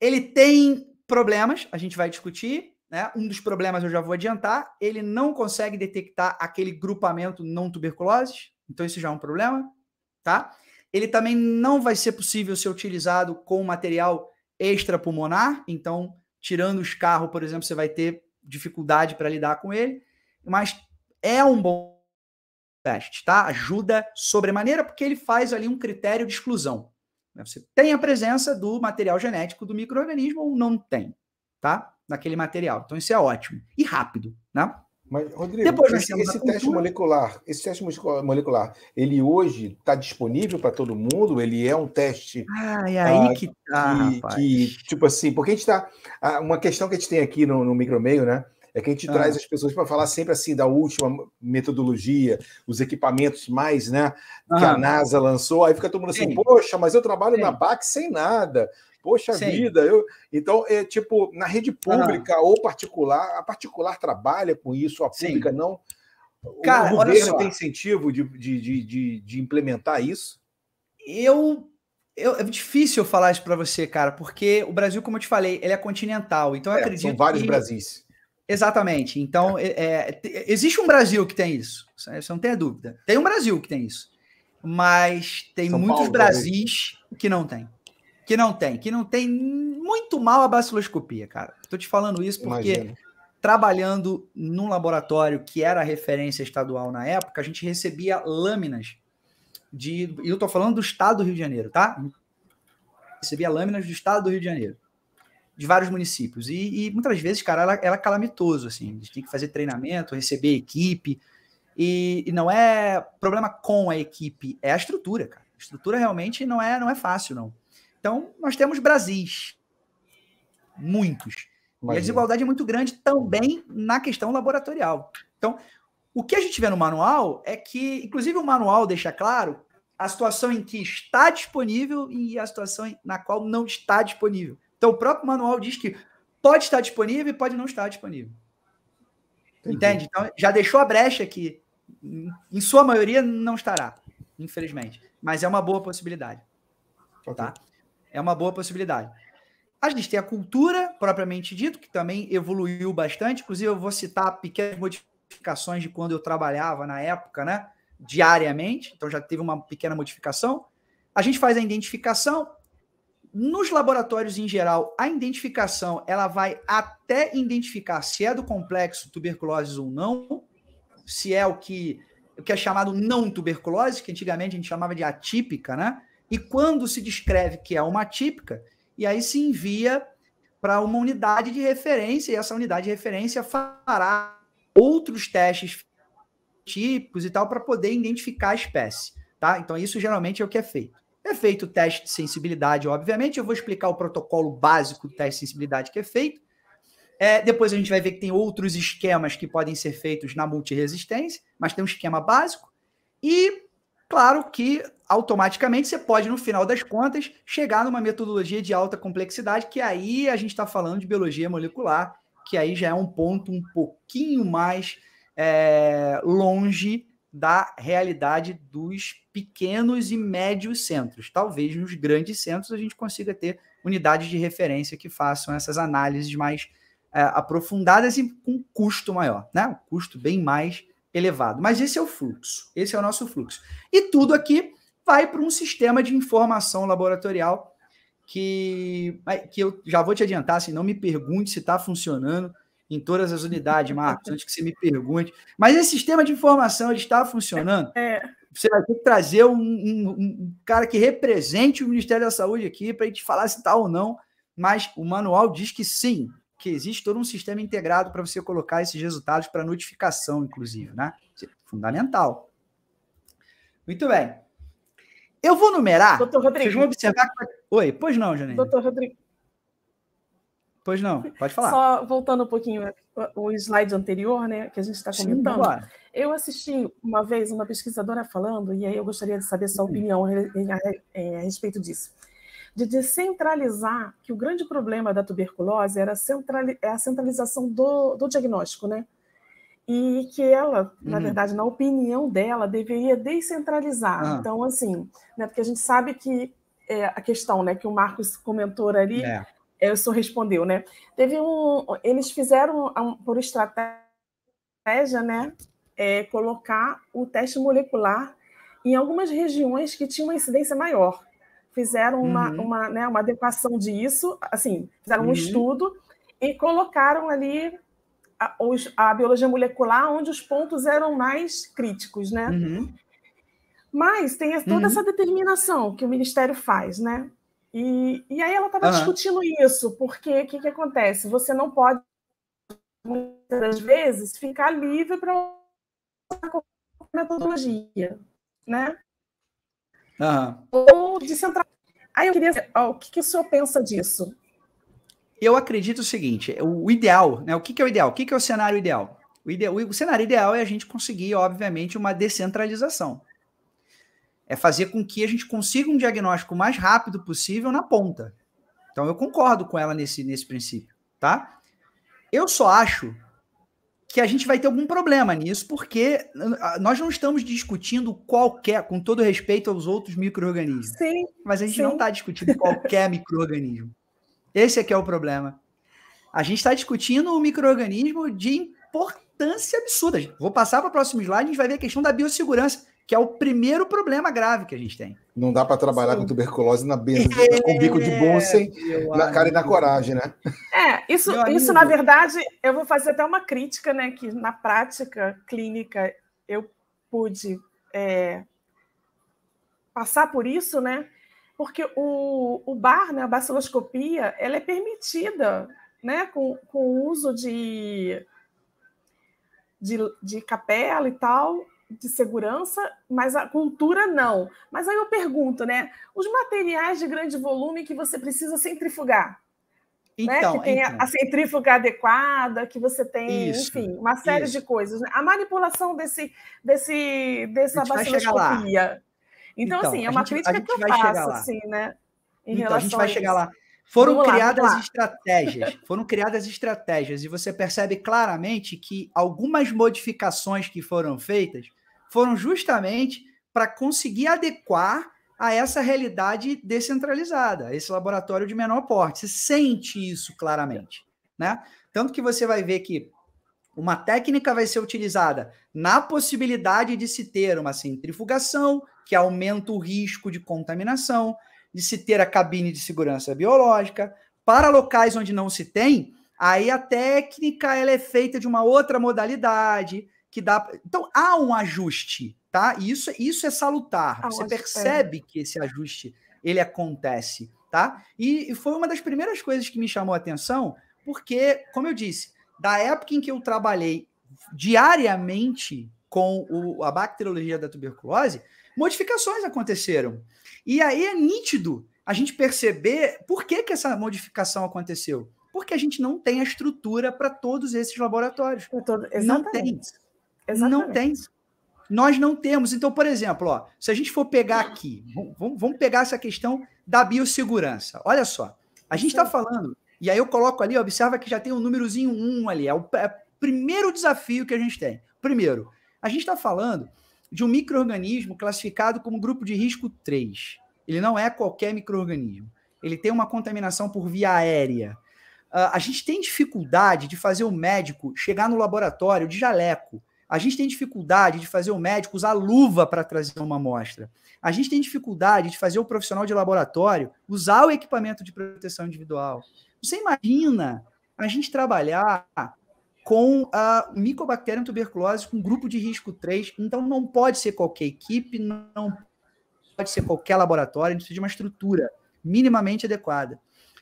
Ele tem problemas, a gente vai discutir. Né? Um dos problemas eu já vou adiantar: ele não consegue detectar aquele grupamento não tuberculoses, então isso já é um problema. Tá? Ele também não vai ser possível ser utilizado com material extrapulmonar, então, tirando os carros, por exemplo, você vai ter dificuldade para lidar com ele, mas é um bom teste, tá? Ajuda sobremaneira, porque ele faz ali um critério de exclusão. Você tem a presença do material genético do microorganismo ou não tem, tá? Naquele material. Então, isso é ótimo. E rápido, né? Mas, Rodrigo, Depois esse, esse teste molecular, esse teste molecular, ele hoje está disponível para todo mundo? Ele é um teste. Ah, é aí ah, que está. tipo assim, porque a gente está. Uma questão que a gente tem aqui no, no micromeio, né? É que a gente ah. traz as pessoas para falar sempre assim da última metodologia, os equipamentos mais, né? Que ah. a NASA lançou. Aí fica todo mundo assim, Sim. poxa, mas eu trabalho Sim. na BAC sem nada. Poxa Sim. vida, eu... então é tipo na rede pública ou particular, a particular trabalha com isso, a pública Sim. não. O Cara, não tem incentivo de, de, de, de, implementar isso? Eu, eu é difícil falar isso para você, cara, porque o Brasil, como eu te falei, ele é continental, então eu é, acredito. São vários que... Brasis. Exatamente. Então, é. É, existe um Brasil que tem isso. Você não tem a dúvida. Tem um Brasil que tem isso. Mas tem São muitos Paulo, Brasis que não tem. Que não tem, que não tem muito mal a baciloscopia, cara. Estou te falando isso porque Imagina. trabalhando num laboratório que era referência estadual na época, a gente recebia lâminas de. E eu estou falando do estado do Rio de Janeiro, tá? Recebia lâminas do estado do Rio de Janeiro, de vários municípios. E, e muitas vezes, cara, era, é calamitoso, assim. A gente tem que fazer treinamento, receber equipe. E, e, não é problema com a equipe, é a estrutura, cara. A estrutura realmente não é, não é fácil, não. Então, nós temos Brasis. Muitos. Imagina. E a desigualdade é muito grande também na questão laboratorial. Então, o que a gente vê no manual é que, inclusive, o manual deixa claro a situação em que está disponível e a situação na qual não está disponível. Então, o próprio manual diz que pode estar disponível e pode não estar disponível. Entendi. Entende? Então, já deixou a brecha que, em sua maioria, não estará, infelizmente. Mas é uma boa possibilidade. Tá? Okay. Tá? É uma boa possibilidade. A gente tem a cultura, propriamente dito, que também evoluiu bastante. Inclusive, eu vou citar pequenas modificações de quando eu trabalhava na época, né? Diariamente. Então, já teve uma pequena modificação. A gente faz a identificação. Nos laboratórios em geral, a identificação ela vai até identificar se é do complexo tuberculose ou não, se é o que, o que é chamado não tuberculose, que antigamente a gente chamava de atípica, né? E quando se descreve que é uma atípica, e aí se envia para uma unidade de referência, e essa unidade de referência fará outros testes típicos e tal para poder identificar a espécie, tá? Então isso geralmente é o que é feito. É feito o teste de sensibilidade, obviamente, eu vou explicar o protocolo básico do teste de sensibilidade que é feito. É, depois a gente vai ver que tem outros esquemas que podem ser feitos na multiresistência, mas tem um esquema básico. E Claro que automaticamente você pode, no final das contas, chegar numa metodologia de alta complexidade, que aí a gente está falando de biologia molecular, que aí já é um ponto um pouquinho mais é, longe da realidade dos pequenos e médios centros. Talvez nos grandes centros a gente consiga ter unidades de referência que façam essas análises mais é, aprofundadas e com custo maior, né? Um custo bem mais elevado. Mas esse é o fluxo, esse é o nosso fluxo. E tudo aqui vai para um sistema de informação laboratorial que, que eu já vou te adiantar, assim, não me pergunte se está funcionando em todas as unidades, Marcos, antes que você me pergunte. Mas esse sistema de informação está funcionando? É. Você vai ter que trazer um, um, um cara que represente o Ministério da Saúde aqui para a gente falar se está ou não. Mas o manual diz que sim, que existe todo um sistema integrado para você colocar esses resultados para notificação, inclusive, né? Fundamental. Muito bem. Eu vou numerar. Doutor Rodrigo. Vocês vão observar que... Oi, pois não, Janine. Doutor Rodrigo. Pois não, pode falar. Só voltando um pouquinho o slide anterior, né, que a gente está comentando. Sim, eu assisti uma vez uma pesquisadora falando, e aí eu gostaria de saber sua hum. opinião eh, eh, a respeito disso de descentralizar, que o grande problema da tuberculose era a, é centralização do, do diagnóstico, né? E que ela, uhum. na verdade, na opinião dela, deveria descentralizar. Ah. Então, assim, né, porque a gente sabe que é, a questão né, que o Marcos comentou ali, é. eu é, só respondeu, né? Teve um. Eles fizeram um, por estratégia, né? É, colocar o teste molecular em algumas regiões que tinham uma incidência maior fizeram uma, uhum. uma, né, uma adequação disso, assim, fizeram uhum. um estudo e colocaram ali a, a, biologia molecular onde os pontos eram mais críticos, né? Uhum. Mas tem toda uhum. essa determinação que o Ministério faz, né? E, e aí ela estava discutindo isso, porque o que, que acontece? Você não pode, muitas das vezes, ficar livre para metodologia, né? Uhum. Ou descentralizar Aí eu queria. o que, que o senhor pensa disso? Eu acredito o seguinte: o ideal, né? O que, que é o ideal? O que, que é o cenário ideal? O, o cenário ideal é a gente conseguir, obviamente, uma descentralização. É fazer com que a gente consiga um diagnóstico o mais rápido possível na ponta. Então eu concordo com ela nesse, nesse princípio, tá? Eu só acho que a gente vai ter algum problema nisso, porque ah, nós não estamos discutindo qualquer, com todo respeito aos outros micro-organismos. Sim. Mas a gente sim. não está discutindo qualquer micro-organismo. Esse é que é o problema. A gente está discutindo um micro-organismo de importância absurda. Vou passar para o próximo slide, a gente vai ver a questão da biossegurança, que é o primeiro problema grave que a gente tem. Não dá para trabalhar Sim. com tuberculose na beira, é, com bico de é, Bunsen, na cara e na coragem, né? É, isso, isso na verdade, eu vou fazer até uma crítica, né? Que na prática clínica eu pude é, passar por isso, né? Porque o, o bar, né, a baciloscopia, ela é permitida né, com, com o uso de, de, de capela e tal, de segurança, mas a cultura não. Mas aí eu pergunto, né? Os materiais de grande volume que você precisa centrifugar. Então, né? Que então, tem então. a centrífuga adequada, que você tem, isso, enfim, uma série isso. de coisas. Né? A manipulação desse, desse, dessa vaciloscopia. Então, então, assim, é uma gente, crítica que eu faço, assim, né? Em então, relação a gente vai a chegar lá. Foram vamos criadas lá, lá. estratégias, foram criadas estratégias, e você percebe claramente que algumas modificações que foram feitas foram justamente para conseguir adequar a essa realidade descentralizada, esse laboratório de menor porte. Você sente isso claramente, né? Tanto que você vai ver que uma técnica vai ser utilizada na possibilidade de se ter uma centrifugação, que aumenta o risco de contaminação, de se ter a cabine de segurança biológica. Para locais onde não se tem, aí a técnica ela é feita de uma outra modalidade, que dá. Então há um ajuste, tá? E isso, isso é salutar. Ah, Você é. percebe é. que esse ajuste ele acontece, tá? E, e foi uma das primeiras coisas que me chamou a atenção, porque, como eu disse, da época em que eu trabalhei diariamente com o, a bacteriologia da tuberculose, modificações aconteceram. E aí é nítido a gente perceber por que, que essa modificação aconteceu. Porque a gente não tem a estrutura para todos esses laboratórios. não tem. Exatamente. Não tem. Nós não temos. Então, por exemplo, ó, se a gente for pegar aqui, vamos, pegar essa questão da biossegurança. Olha só, a gente está falando, e aí eu coloco ali, observa que já tem um númerozinho 1 um ali, é, é o primeiro desafio que a gente tem. Primeiro, a gente está falando de um microorganismo classificado como grupo de risco 3. Ele não é qualquer microorganismo. Ele tem uma contaminação por via aérea. Uh, a gente tem dificuldade de fazer o médico chegar no laboratório de jaleco a gente tem dificuldade de fazer o médico usar luva para trazer uma amostra. A gente tem dificuldade de fazer o profissional de laboratório usar o equipamento de proteção individual. Você imagina a gente trabalhar com a micobactéria tuberculose com grupo de risco 3, então não pode ser qualquer equipe, não pode ser qualquer laboratório, a gente precisa de uma estrutura minimamente adequada.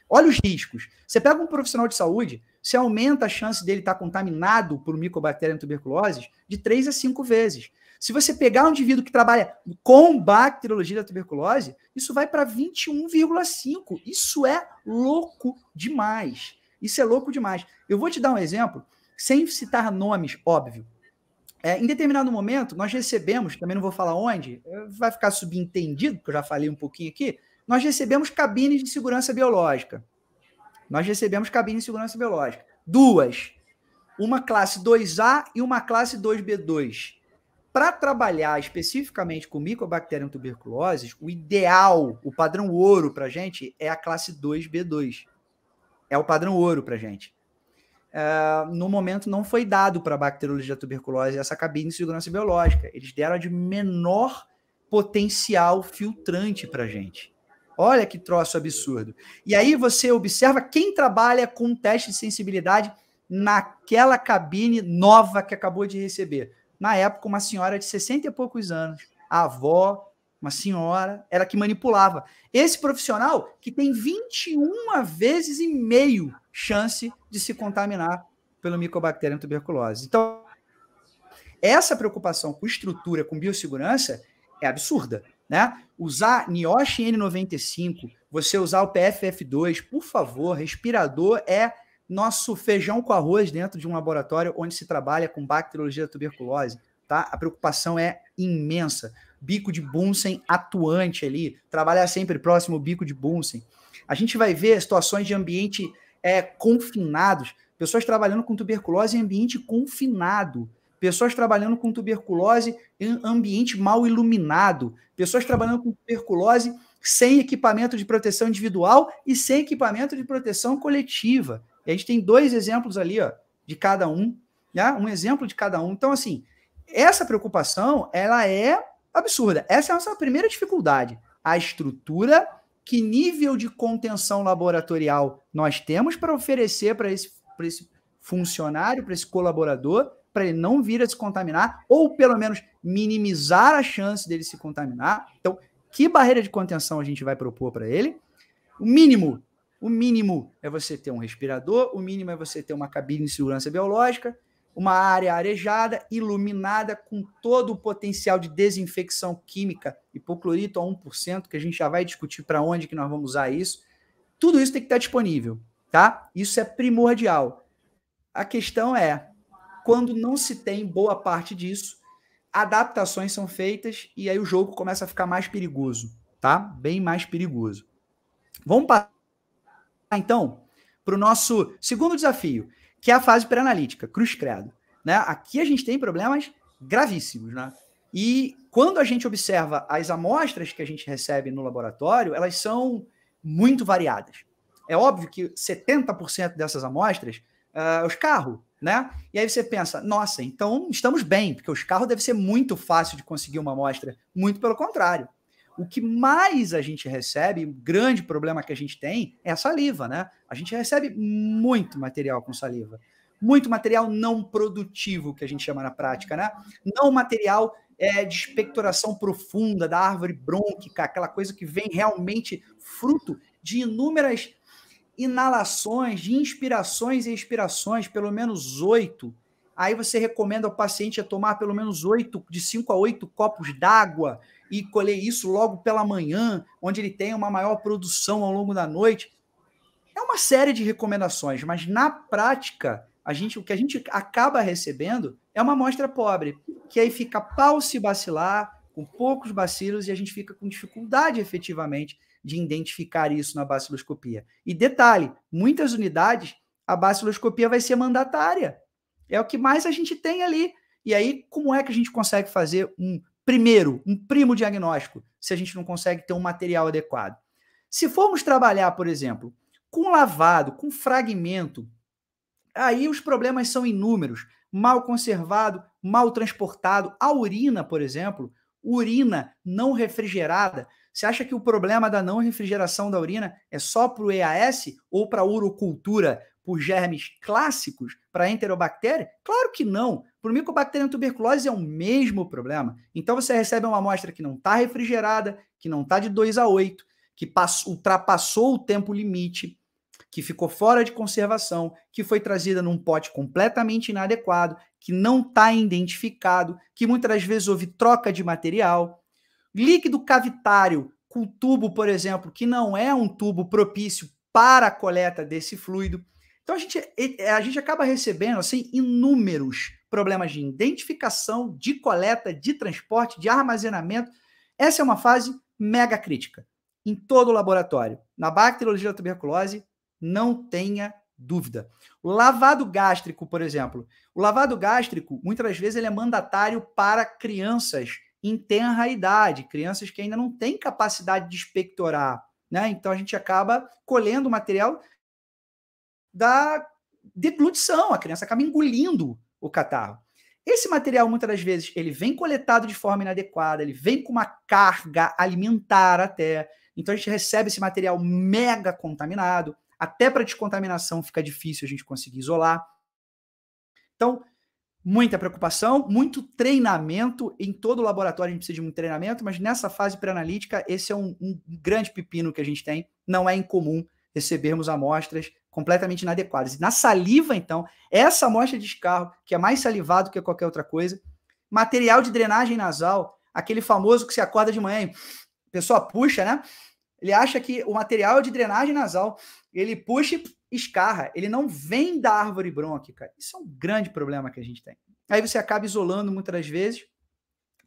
Olha os riscos. Você pega um profissional de saúde você aumenta a chance dele estar tá contaminado por micobactérias tuberculose de 3 a 5 vezes. Se você pegar um indivíduo que trabalha com bacteriologia da tuberculose, isso vai para 21,5. Isso é louco demais. Isso é louco demais. Eu vou te dar um exemplo, sem citar nomes, óbvio. É, em determinado momento, nós recebemos, também não vou falar onde, vai ficar subentendido, que eu já falei um pouquinho aqui, nós recebemos cabines de segurança biológica. Nós recebemos cabine de segurança biológica. Duas. Uma classe 2A e uma classe 2B2. Para trabalhar especificamente com e tuberculose, o ideal, o padrão ouro para gente é a classe 2B2. É o padrão ouro para gente. Uh, no momento não foi dado para bacteriologia tuberculose essa cabine de segurança biológica. Eles deram a de menor potencial filtrante para gente. Olha que troço absurdo. E aí você observa quem trabalha com teste de sensibilidade naquela cabine nova que acabou de receber. Na época, uma senhora de 60 e poucos anos, a avó, uma senhora, era que manipulava. Esse profissional que tem 21 vezes e meio chance de se contaminar pelo micobactéria tuberculose. Então, essa preocupação com estrutura, com biossegurança, é absurda. Né? usar Niosh N95, você usar o PFF2, por favor, respirador é nosso feijão com arroz dentro de um laboratório onde se trabalha com bacteriologia da tuberculose, tá? A preocupação é imensa. Bico de Bunsen atuante ali, trabalhar sempre próximo ao bico de Bunsen. A gente vai ver situações de ambiente é, confinados, pessoas trabalhando com tuberculose em ambiente confinado pessoas trabalhando com tuberculose em ambiente mal iluminado, pessoas trabalhando com tuberculose sem equipamento de proteção individual e sem equipamento de proteção coletiva. E a gente tem dois exemplos ali, ó, de cada um, né? um exemplo de cada um. Então, assim, essa preocupação, ela é absurda. Essa é a nossa primeira dificuldade. A estrutura, que nível de contenção laboratorial nós temos para oferecer para esse, esse funcionário, para esse colaborador, para ele não vir a se contaminar, ou pelo menos minimizar a chance dele se contaminar. Então, que barreira de contenção a gente vai propor para ele? O mínimo, o mínimo é você ter um respirador, o mínimo é você ter uma cabine de segurança biológica, uma área arejada, iluminada, com todo o potencial de desinfecção química, hipoclorito a 1%, que a gente já vai discutir para onde que nós vamos usar isso. Tudo isso tem que estar disponível, tá? Isso é primordial. A questão é, quando não se tem boa parte disso, adaptações são feitas e aí o jogo começa a ficar mais perigoso, tá? Bem mais perigoso. Vamos passar então para o nosso segundo desafio, que é a fase pré-analítica, cruz credo. Né? Aqui a gente tem problemas gravíssimos, né? E quando a gente observa as amostras que a gente recebe no laboratório, elas são muito variadas. É óbvio que 70% dessas amostras uh, os carros, né? E aí você pensa, nossa, então estamos bem, porque os carros deve ser muito fácil de conseguir uma amostra. Muito pelo contrário. O que mais a gente recebe, o grande problema que a gente tem, é a saliva, né? A gente recebe muito material com saliva. Muito material não produtivo, que a gente chama na prática, né? Não material é, de expectoração profunda, da árvore brônquica, aquela coisa que vem realmente fruto de inúmeras inalações, de inspirações e expirações, pelo menos oito. Aí você recomenda ao paciente a tomar pelo menos oito, de cinco a oito copos d'água e colher isso logo pela manhã, onde ele tem uma maior produção ao longo da noite. É uma série de recomendações, mas na prática, a gente, o que a gente acaba recebendo é uma amostra pobre, que aí fica pau se bacilar, com poucos bacilos, e a gente fica com dificuldade efetivamente de identificar isso na baciloscopia. E detalhe, muitas unidades a baciloscopia vai ser mandatária. É o que mais a gente tem ali. E aí, como é que a gente consegue fazer um primeiro, um primo diagnóstico, se a gente não consegue ter um material adequado? Se formos trabalhar, por exemplo, com lavado, com fragmento, aí os problemas são inúmeros. Mal conservado, mal transportado. A urina, por exemplo, urina não refrigerada, você acha que o problema da não refrigeração da urina é só para o EAS ou para a urocultura por germes clássicos para a enterobactéria? Claro que não. Para o micobacteriano tuberculose é o mesmo problema. Então você recebe uma amostra que não está refrigerada, que não está de 2 a 8, que passou, ultrapassou o tempo limite, que ficou fora de conservação, que foi trazida num pote completamente inadequado, que não está identificado, que muitas das vezes houve troca de material. Líquido cavitário com tubo, por exemplo, que não é um tubo propício para a coleta desse fluido. Então a gente, é, a gente acaba recebendo assim inúmeros problemas de identificação, de coleta, de transporte, de armazenamento. Essa é uma fase mega crítica em todo o laboratório. Na bacteriologia da tuberculose, não tenha dúvida. O lavado gástrico, por exemplo. O lavado gástrico, muitas das vezes, ele é mandatário para crianças em tenra idade, crianças que ainda não têm capacidade de expectorar, né? Então a gente acaba colhendo o material da deglutição, a criança acaba engolindo o catarro. Esse material, muitas das vezes, ele vem coletado de forma inadequada, ele vem com uma carga alimentar até. Então a gente recebe esse material mega contaminado. Até para descontaminação fica difícil a gente conseguir isolar. Então, muita preocupação, muito treinamento. Em todo o laboratório a gente precisa de um treinamento, mas nessa fase pré-analítica, esse é um, um, grande pepino que a gente tem. Não é incomum recebermos amostras completamente inadequadas. Na saliva, então, essa amostra de escarro, que é mais salivado que qualquer outra coisa, material de drenagem nasal, aquele famoso que se acorda de manhã e a pessoa puxa, né? Ele acha que o material de drenagem nasal ele puxa e escarra. Ele não vem da árvore brônquica. Isso é um grande problema que a gente tem. Aí você acaba isolando muitas das vezes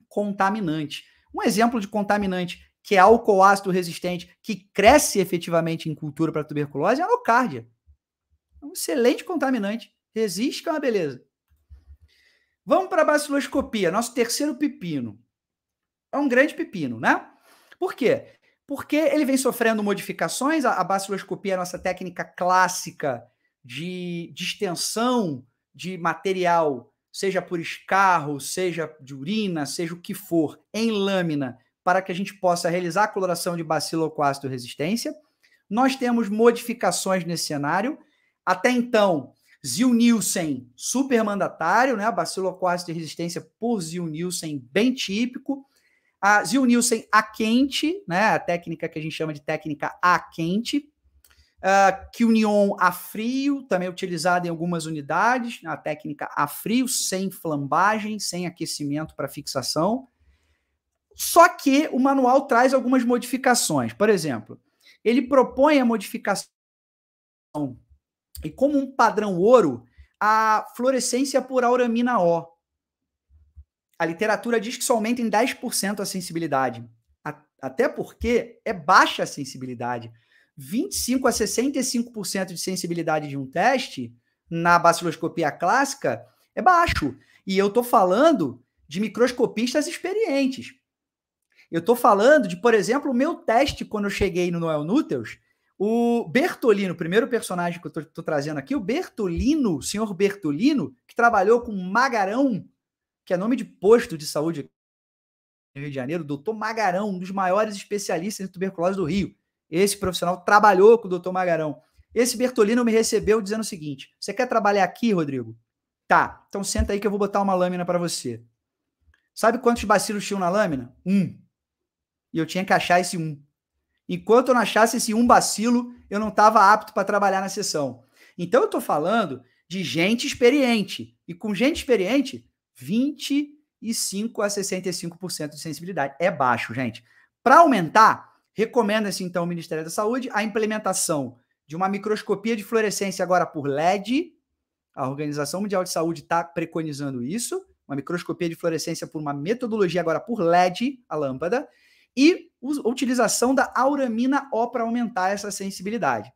contaminante. Um exemplo de contaminante que é álcool ácido resistente, que cresce efetivamente em cultura para tuberculose, é a alocárdia. É um excelente contaminante. Resiste, que é uma beleza. Vamos para a baciloscopia, nosso terceiro pepino. É um grande pepino, né? Por quê? porque ele vem sofrendo modificações. A, a baciloscopia é a nossa técnica clássica de distensão de, de material, seja por escarro, seja de urina, seja o que for, em lâmina, para que a gente possa realizar a coloração de bacilo resistência. Nós temos modificações nesse cenário. Até então, Zil Nielsen, supermandatário, né? Bacilo de resistência por Zil Nielsen, bem típico. A Zil Nielsen a quente, né? A técnica que a gente chama de técnica a quente. Uh, ah, q a frio, também utilizada em algumas unidades, a técnica a frio, sem flambagem, sem aquecimento para fixação. Só que o manual traz algumas modificações. Por exemplo, ele propõe a modificação e como um padrão ouro, a fluorescência por auramina O, a literatura diz que só aumenta em 10% a sensibilidade. Até porque é baixa a sensibilidade. 25 a 65% de sensibilidade de um teste na baciloscopia clássica é baixo. E eu estou falando de microscopistas experientes. Eu estou falando de, por exemplo, o meu teste quando eu cheguei no Noel Núteus, o Bertolino, o primeiro personagem que eu estou trazendo aqui, o Bertolino, o senhor Bertolino, que trabalhou com Magarão que é nome de posto de saúde no Rio de Janeiro, o doutor Magarão, um dos maiores especialistas em tuberculose do Rio. Esse profissional trabalhou com o doutor Magarão. Esse Bertolino me recebeu dizendo o seguinte: Você quer trabalhar aqui, Rodrigo? Tá, então senta aí que eu vou botar uma lâmina para você. Sabe quantos bacilos tinham na lâmina? Um. E eu tinha que achar esse um. Enquanto eu não achasse esse um bacilo, eu não estava apto para trabalhar na sessão. Então eu estou falando de gente experiente. E com gente experiente, 25 a 65% de sensibilidade. É baixo, gente. Para aumentar, recomenda-se então o Ministério da Saúde a implementação de uma microscopia de fluorescência agora por LED. A Organização Mundial de Saúde está preconizando isso. Uma microscopia de fluorescência por uma metodologia agora por LED, a lâmpada, e a utilização da auramina O para aumentar essa sensibilidade.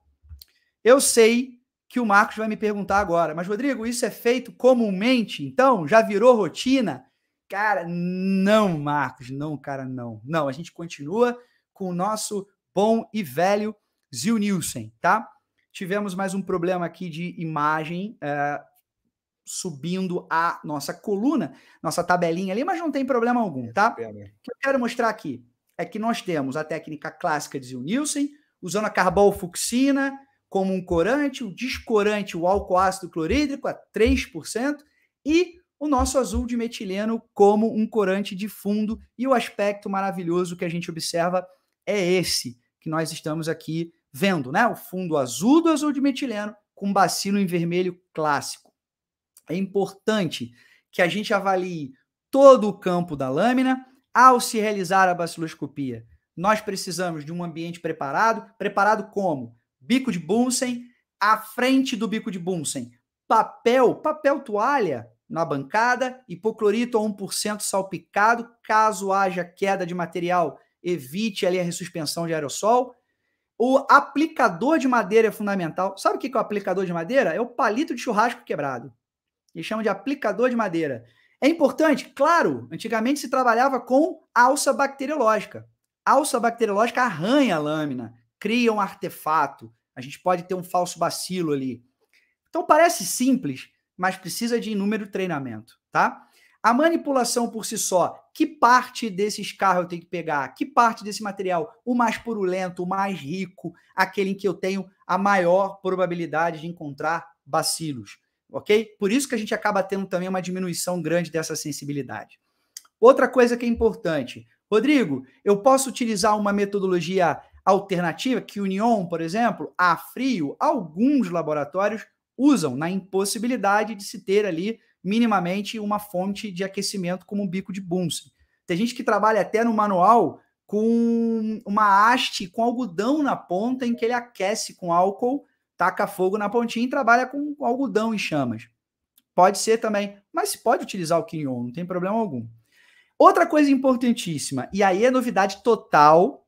Eu sei que o Marcos vai me perguntar agora. Mas, Rodrigo, isso é feito comumente? Então, já virou rotina? Cara, não, Marcos, não, cara, não. Não, a gente continua com o nosso bom e velho Zil Nielsen, tá? Tivemos mais um problema aqui de imagem é, subindo a nossa coluna, nossa tabelinha ali, mas não tem problema algum, tá? É o que eu quero mostrar aqui é que nós temos a técnica clássica de Zil Nielsen, usando a carbolfuxina, como um corante, o descorante, o álcool ácido clorídrico, a 3%, e o nosso azul de metileno como um corante de fundo. E o aspecto maravilhoso que a gente observa é esse que nós estamos aqui vendo, né? O fundo azul do azul de metileno com bacilo em vermelho clássico. É importante que a gente avalie todo o campo da lâmina ao se realizar a baciloscopia. Nós precisamos de um ambiente preparado, preparado como? bico de Bunsen, à frente do bico de Bunsen, papel, papel toalha na bancada, hipoclorito a 1% salpicado, caso haja queda de material, evite ali a ressuspensão de aerossol. O aplicador de madeira é fundamental. Sabe o que é o aplicador de madeira? É o palito de churrasco quebrado. Eles chamam de aplicador de madeira. É importante? Claro, antigamente se trabalhava com alça bacteriológica. Alça bacteriológica arranha a lâmina cria um artefato, a gente pode ter um falso bacilo ali. Então parece simples, mas precisa de inúmero treinamento, tá? A manipulação por si só, que parte desses carros eu tenho que pegar? Que parte desse material? O mais purulento, o mais rico, aquele em que eu tenho a maior probabilidade de encontrar bacilos, ok? Por isso que a gente acaba tendo também uma diminuição grande dessa sensibilidade. Outra coisa que é importante, Rodrigo, eu posso utilizar uma metodologia alternativa que o Union, por exemplo, a frio, alguns laboratórios usam na impossibilidade de se ter ali minimamente uma fonte de aquecimento como um bico de Bunsen. Tem gente que trabalha até no manual com uma haste com algodão na ponta em que ele aquece com álcool, taca fogo na pontinha e trabalha com algodão em chamas. Pode ser também, mas se pode utilizar o quinhon, não tem problema algum. Outra coisa importantíssima, e aí é novidade total,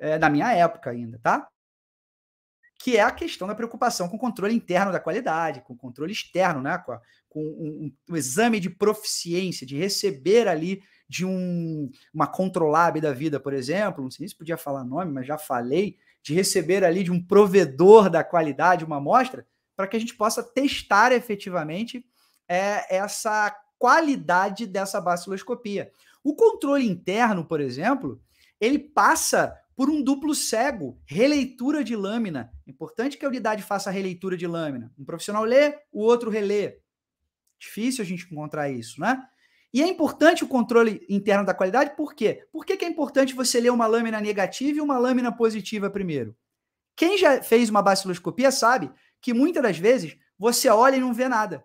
é, na minha época ainda, tá? Que é a questão da preocupação com o controle interno da qualidade, com o controle externo, né? Com, a, com um, um, um, exame de proficiência, de receber ali de um, uma controlab da vida, por exemplo, não sei se podia falar nome, mas já falei, de receber ali de um provedor da qualidade uma amostra, para que a gente possa testar efetivamente é, essa qualidade dessa baciloscopia. O controle interno, por exemplo, ele passa por um duplo cego, releitura de lâmina. Importante que a unidade faça a releitura de lâmina. Um profissional lê, o outro relê. Difícil a gente encontrar isso, né? E é importante o controle interno da qualidade, por quê? Por que, que é importante você ler uma lâmina negativa e uma lâmina positiva primeiro? Quem já fez uma baciloscopia sabe que muitas das vezes você olha e não vê nada.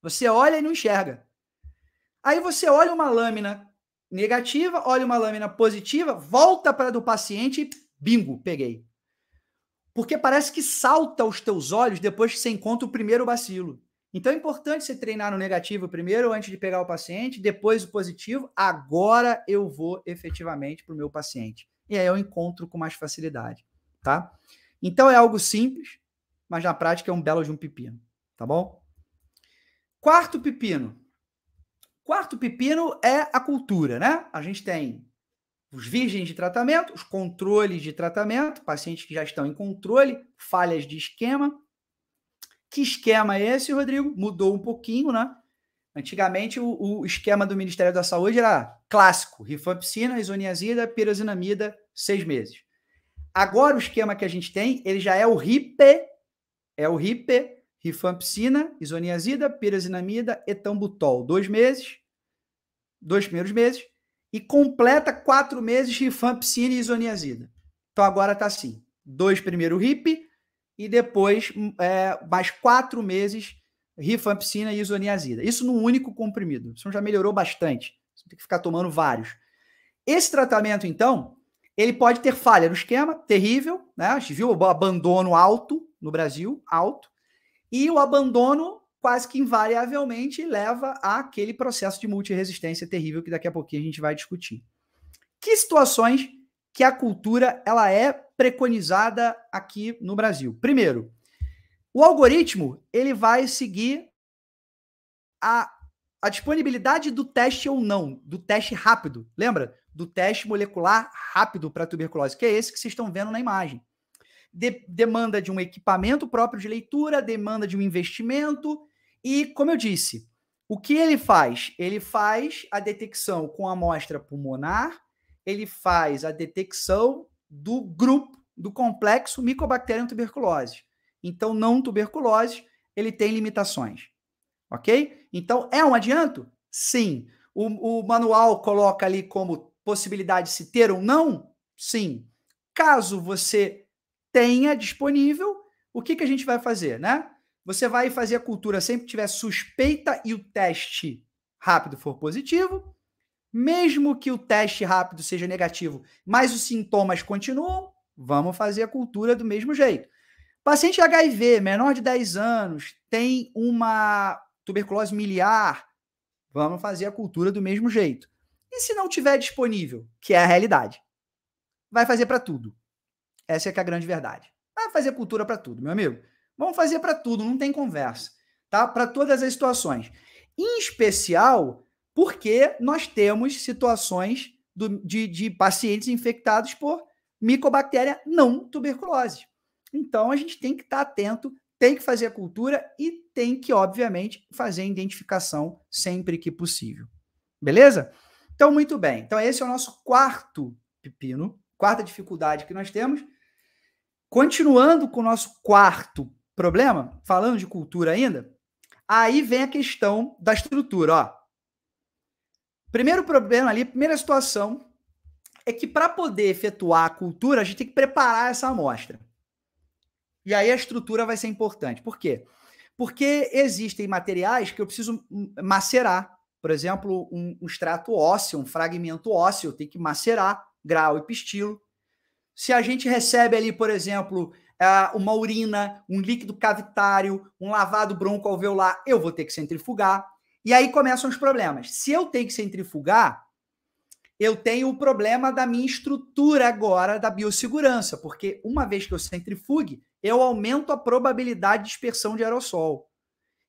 Você olha e não enxerga. Aí você olha uma lâmina negativa, olha uma lâmina positiva, volta para do paciente bingo, peguei. Porque parece que salta aos teus olhos depois que você encontra o primeiro bacilo. Então é importante você treinar no negativo primeiro, antes de pegar o paciente, depois o positivo. Agora eu vou efetivamente para o meu paciente. E aí eu encontro com mais facilidade, tá? Então é algo simples, mas na prática é um belo de um pepino, tá bom? Quarto pepino, Quarto pepino é a cultura, né? A gente tem os virgens de tratamento, os controles de tratamento, pacientes que já estão em controle, falhas de esquema. Que esquema é esse, Rodrigo? Mudou um pouquinho, né? Antigamente, o, o esquema do Ministério da Saúde era clássico: rifampicina, isoniazida, pirazinamida, seis meses. Agora, o esquema que a gente tem, ele já é o RIPE, é o RIPE rifampicina, isoniazida, pirazinamida, etambutol, dois meses, dois primeiros meses, e completa quatro meses rifampicina e isoniazida. Então agora está assim, dois primeiro RIP e depois é, mais quatro meses rifampicina e isoniazida. Isso num único comprimido. Isso já melhorou bastante. Você tem que ficar tomando vários. Esse tratamento, então, ele pode ter falha no esquema, terrível, né? A gente viu o abandono alto no Brasil, alto. E o abandono quase que invariavelmente leva àquele processo de multiresistência terrível que daqui a pouquinho a gente vai discutir. Que situações que a cultura ela é preconizada aqui no Brasil? Primeiro, o algoritmo ele vai seguir a, a disponibilidade do teste ou não, do teste rápido. Lembra? Do teste molecular rápido para tuberculose, que é esse que vocês estão vendo na imagem de, demanda de um equipamento próprio de leitura, demanda de um investimento. E, como eu disse, o que ele faz? Ele faz a detecção com a amostra pulmonar, ele faz a detecção do grupo, do complexo Mycobacterium tuberculose. Então, não tuberculose, ele tem limitações. Ok? Então, é um adianto? Sim. O, o manual coloca ali como possibilidade se ter ou não? Sim. Caso você tenha disponível, o que, que a gente vai fazer, né? Você vai fazer a cultura sempre que tiver suspeita e o teste rápido for positivo, mesmo que o teste rápido seja negativo, mas os sintomas continuam, vamos fazer a cultura do mesmo jeito. Paciente HIV, menor de 10 anos, tem uma tuberculose miliar, vamos fazer a cultura do mesmo jeito. E se não tiver disponível, que é a realidade? Vai fazer para tudo. Essa é que é a grande verdade. Vai ah, fazer cultura para tudo, meu amigo. Vamos fazer para tudo, não tem conversa, tá? Para todas as situações. Em especial, porque nós temos situações do, de, de pacientes infectados por micobactéria não tuberculose. Então, a gente tem que estar tá atento, tem que fazer a cultura e tem que, obviamente, fazer a identificação sempre que possível. Beleza? Então, muito bem. Então, esse é o nosso quarto pepino, quarta dificuldade que nós temos, Continuando com o nosso quarto problema, falando de cultura ainda, aí vem a questão da estrutura. Ó. Primeiro problema ali, primeira situação é que para poder efetuar a cultura, a gente tem que preparar essa amostra. E aí a estrutura vai ser importante. Por quê? Porque existem materiais que eu preciso macerar. Por exemplo, um, um extrato ósseo, um fragmento ósseo, eu tenho que macerar grau e pistilo. Se a gente recebe ali, por exemplo, uma urina, um líquido cavitário, um lavado broncoalveolar, eu vou ter que centrifugar. E aí começam os problemas. Se eu tenho que centrifugar, eu tenho o problema da minha estrutura agora da biossegurança, porque uma vez que eu centrifugue, eu aumento a probabilidade de dispersão de aerossol.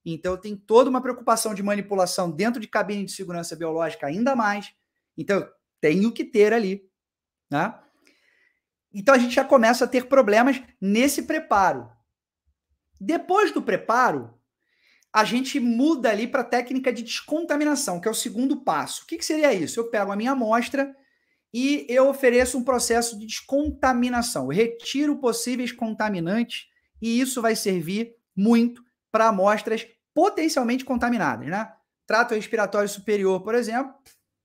Então, eu tenho toda uma preocupação de manipulação dentro de cabine de segurança biológica ainda mais. Então, eu tenho que ter ali, né? Então a gente já começa a ter problemas nesse preparo. Depois do preparo, a gente muda ali para a técnica de descontaminação, que é o segundo passo. O que, que seria isso? Eu pego a minha amostra e eu ofereço um processo de descontaminação. Eu retiro possíveis contaminantes e isso vai servir muito para amostras potencialmente contaminadas, né? Trato respiratório superior, por exemplo,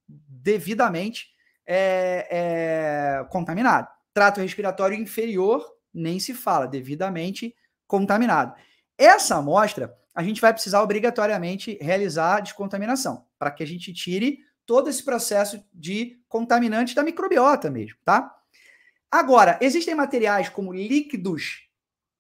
devidamente é, é, contaminado trato respiratório inferior, nem se fala, devidamente contaminado. Essa amostra, a gente vai precisar obrigatoriamente realizar descontaminação, para que a gente tire todo esse processo de contaminante da microbiota mesmo, tá? Agora, existem materiais como líquidos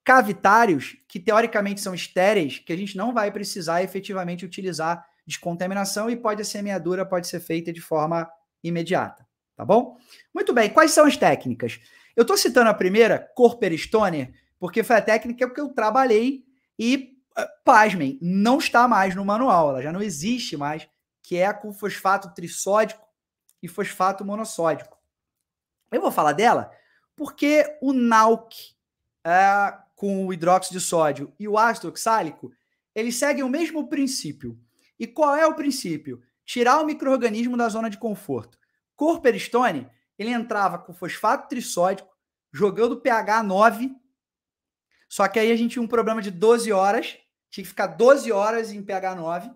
cavitários, que teoricamente são estéreis, que a gente não vai precisar efetivamente utilizar descontaminação e pode a semeadura pode ser feita de forma imediata. Tá bom? Muito bem, quais são as técnicas? Eu estou citando a primeira, corperistone, porque foi a técnica que eu trabalhei e, eh, pasmem, não está mais no manual, ela já não existe mais, que é a com fosfato trissódico e fosfato monossódico. Eu vou falar dela porque o NALC eh, com o hidróxido de sódio e o ácido oxálico, eles seguem o mesmo princípio. E qual é o princípio? Tirar o microorganismo da zona de conforto. Corperstone, ele entrava com fosfato trissódico, jogando pH 9, só que aí a gente tinha um problema de 12 horas, tinha que ficar 12 horas em pH 9.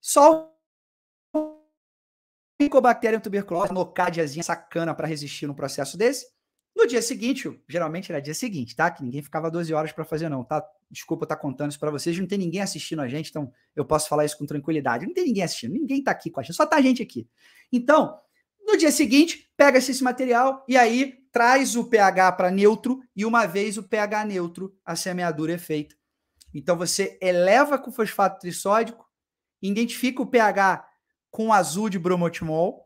Só o micobactéria tuberculose, uma nocádiazinha sacana para resistir num processo desse. No dia seguinte, geralmente era dia seguinte, tá? Que ninguém ficava 12 horas para fazer, não, tá? Desculpa estar tá contando isso para vocês, não tem ninguém assistindo a gente, então eu posso falar isso com tranquilidade. Não tem ninguém assistindo, ninguém tá aqui com a gente, só tá a gente aqui. Então, no dia seguinte, pega-se esse material e aí traz o pH para neutro, e uma vez o pH neutro, a semeadura é feita. Então você eleva com fosfato trissódico, identifica o pH com azul de bromotimol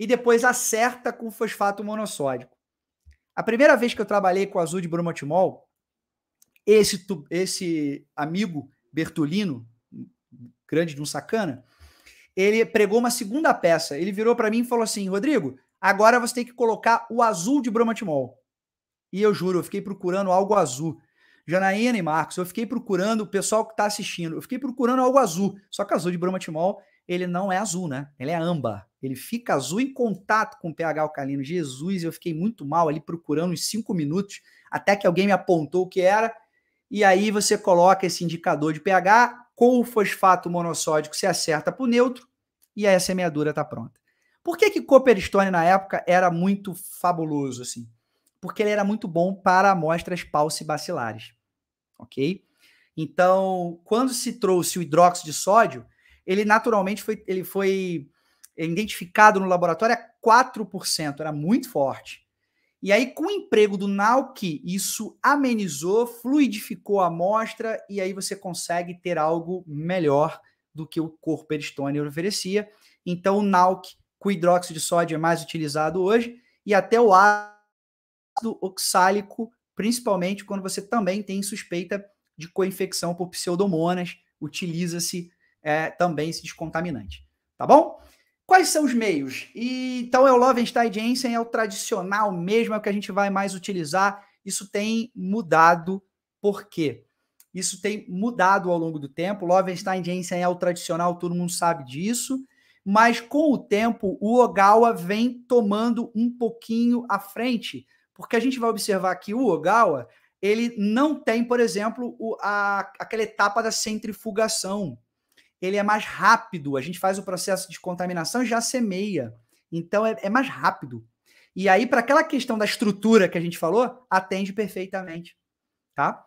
e depois acerta com fosfato monossódico. A primeira vez que eu trabalhei com o azul de bromatimol, esse, esse amigo Bertolino, grande de um sacana, ele pregou uma segunda peça. Ele virou para mim e falou assim: Rodrigo, agora você tem que colocar o azul de bromatimol. E eu juro, eu fiquei procurando algo azul. Janaína e Marcos, eu fiquei procurando o pessoal que está assistindo, eu fiquei procurando algo azul, só que azul de bromatimol ele não é azul, né? Ele é âmbar. Ele fica azul em contato com o pH alcalino. Jesus, eu fiquei muito mal ali procurando uns cinco minutos, até que alguém me apontou o que era. E aí você coloca esse indicador de pH com o fosfato monossódico, se acerta para o neutro, e aí a semeadura está pronta. Por que, que Stone na época, era muito fabuloso, assim? Porque ele era muito bom para amostras paucibacilares, ok? Então, quando se trouxe o hidróxido de sódio, ele naturalmente foi, ele foi identificado no laboratório a 4%, era muito forte. E aí, com o emprego do NAUC, isso amenizou, fluidificou a amostra, e aí você consegue ter algo melhor do que o corpo peristônio oferecia. Então, o NAUC com hidróxido de sódio é mais utilizado hoje, e até o ácido oxálico, principalmente quando você também tem suspeita de coinfecção por pseudomonas, utiliza-se é, também esse descontaminante. Tá bom? Quais são os meios? E, então, é o Lovenstein Jensen, é o tradicional mesmo, é o que a gente vai mais utilizar. Isso tem mudado, por quê? Isso tem mudado ao longo do tempo. Lovenstein Jensen é o tradicional, todo mundo sabe disso. Mas com o tempo, o Ogawa vem tomando um pouquinho à frente, porque a gente vai observar que o Ogawa ele não tem, por exemplo, o, a, aquela etapa da centrifugação ele é mais rápido. A gente faz o processo de contaminação e já semeia. Então é, é mais rápido. E aí, para aquela questão da estrutura que a gente falou, atende perfeitamente. Tá?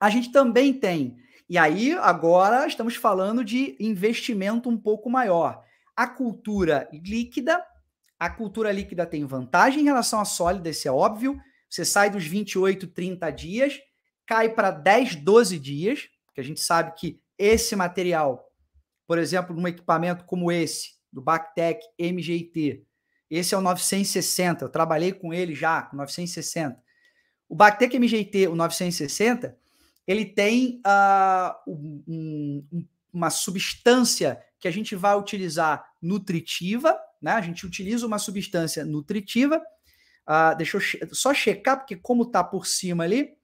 A gente também tem, e aí agora estamos falando de investimento um pouco maior. A cultura líquida, a cultura líquida tem vantagem em relação à sólida, isso é óbvio. Você sai dos 28, 30 dias, cai para 10, 12 dias, que a gente sabe que esse material por exemplo, num equipamento como esse, do Bactec MGT, Esse é o 960, eu trabalhei com ele já, o 960. O Bactec MGT o 960, ele tem uh, um, uma substância que a gente vai utilizar nutritiva, né? A gente utiliza uma substância nutritiva. Uh, deixa eu só checar, porque como está por cima ali,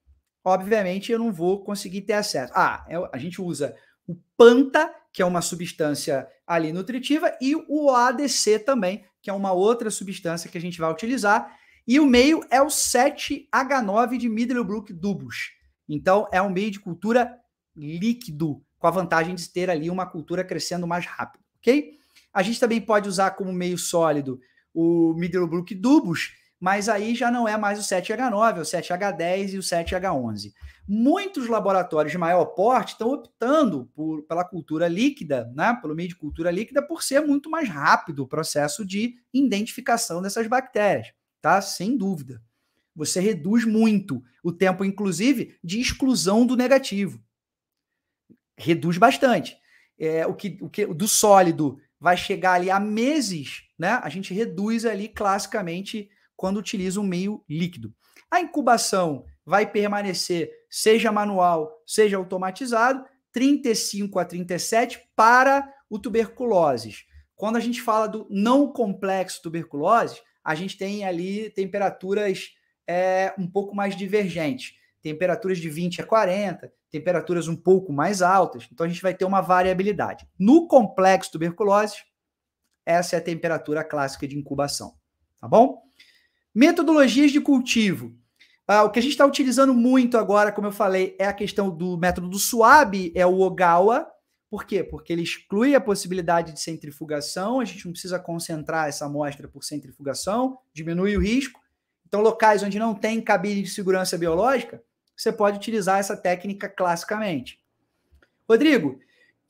obviamente eu não vou conseguir ter acesso. Ah, é a gente usa o PANTA, que é uma substância ali nutritiva, e o ADC também, que é uma outra substância que a gente vai utilizar. E o meio é o 7H9 de Middlebrook Dubus. Então, é um meio de cultura líquido, com a vantagem de ter ali uma cultura crescendo mais rápido, ok? A gente também pode usar como meio sólido o Middlebrook Dubus, mas aí já não é mais o 7H9, é o 7H10 e o 7H11. Muitos laboratórios de maior porte estão optando por, pela cultura líquida, né, pelo meio de cultura líquida, por ser muito mais rápido o processo de identificação dessas bactérias, tá? Sem dúvida. Você reduz muito o tempo, inclusive, de exclusão do negativo. Reduz bastante. É, o, que, o que do sólido vai chegar ali a meses, né? A gente reduz ali classicamente quando utiliza um meio líquido. A incubação vai permanecer seja manual, seja automatizado, 35 a 37 para o tuberculose. Quando a gente fala do não complexo tuberculose, a gente tem ali temperaturas é, um pouco mais divergentes, temperaturas de 20 a 40, temperaturas um pouco mais altas. Então a gente vai ter uma variabilidade. No complexo tuberculose, essa é a temperatura clássica de incubação, tá bom? Metodologias de cultivo. Ah, o que a gente está utilizando muito agora, como eu falei, é a questão do método do SWAB, é o Ogawa. Por quê? Porque ele exclui a possibilidade de centrifugação, a gente não precisa concentrar essa amostra por centrifugação, diminui o risco. Então, locais onde não tem cabine de segurança biológica, você pode utilizar essa técnica classicamente. Rodrigo,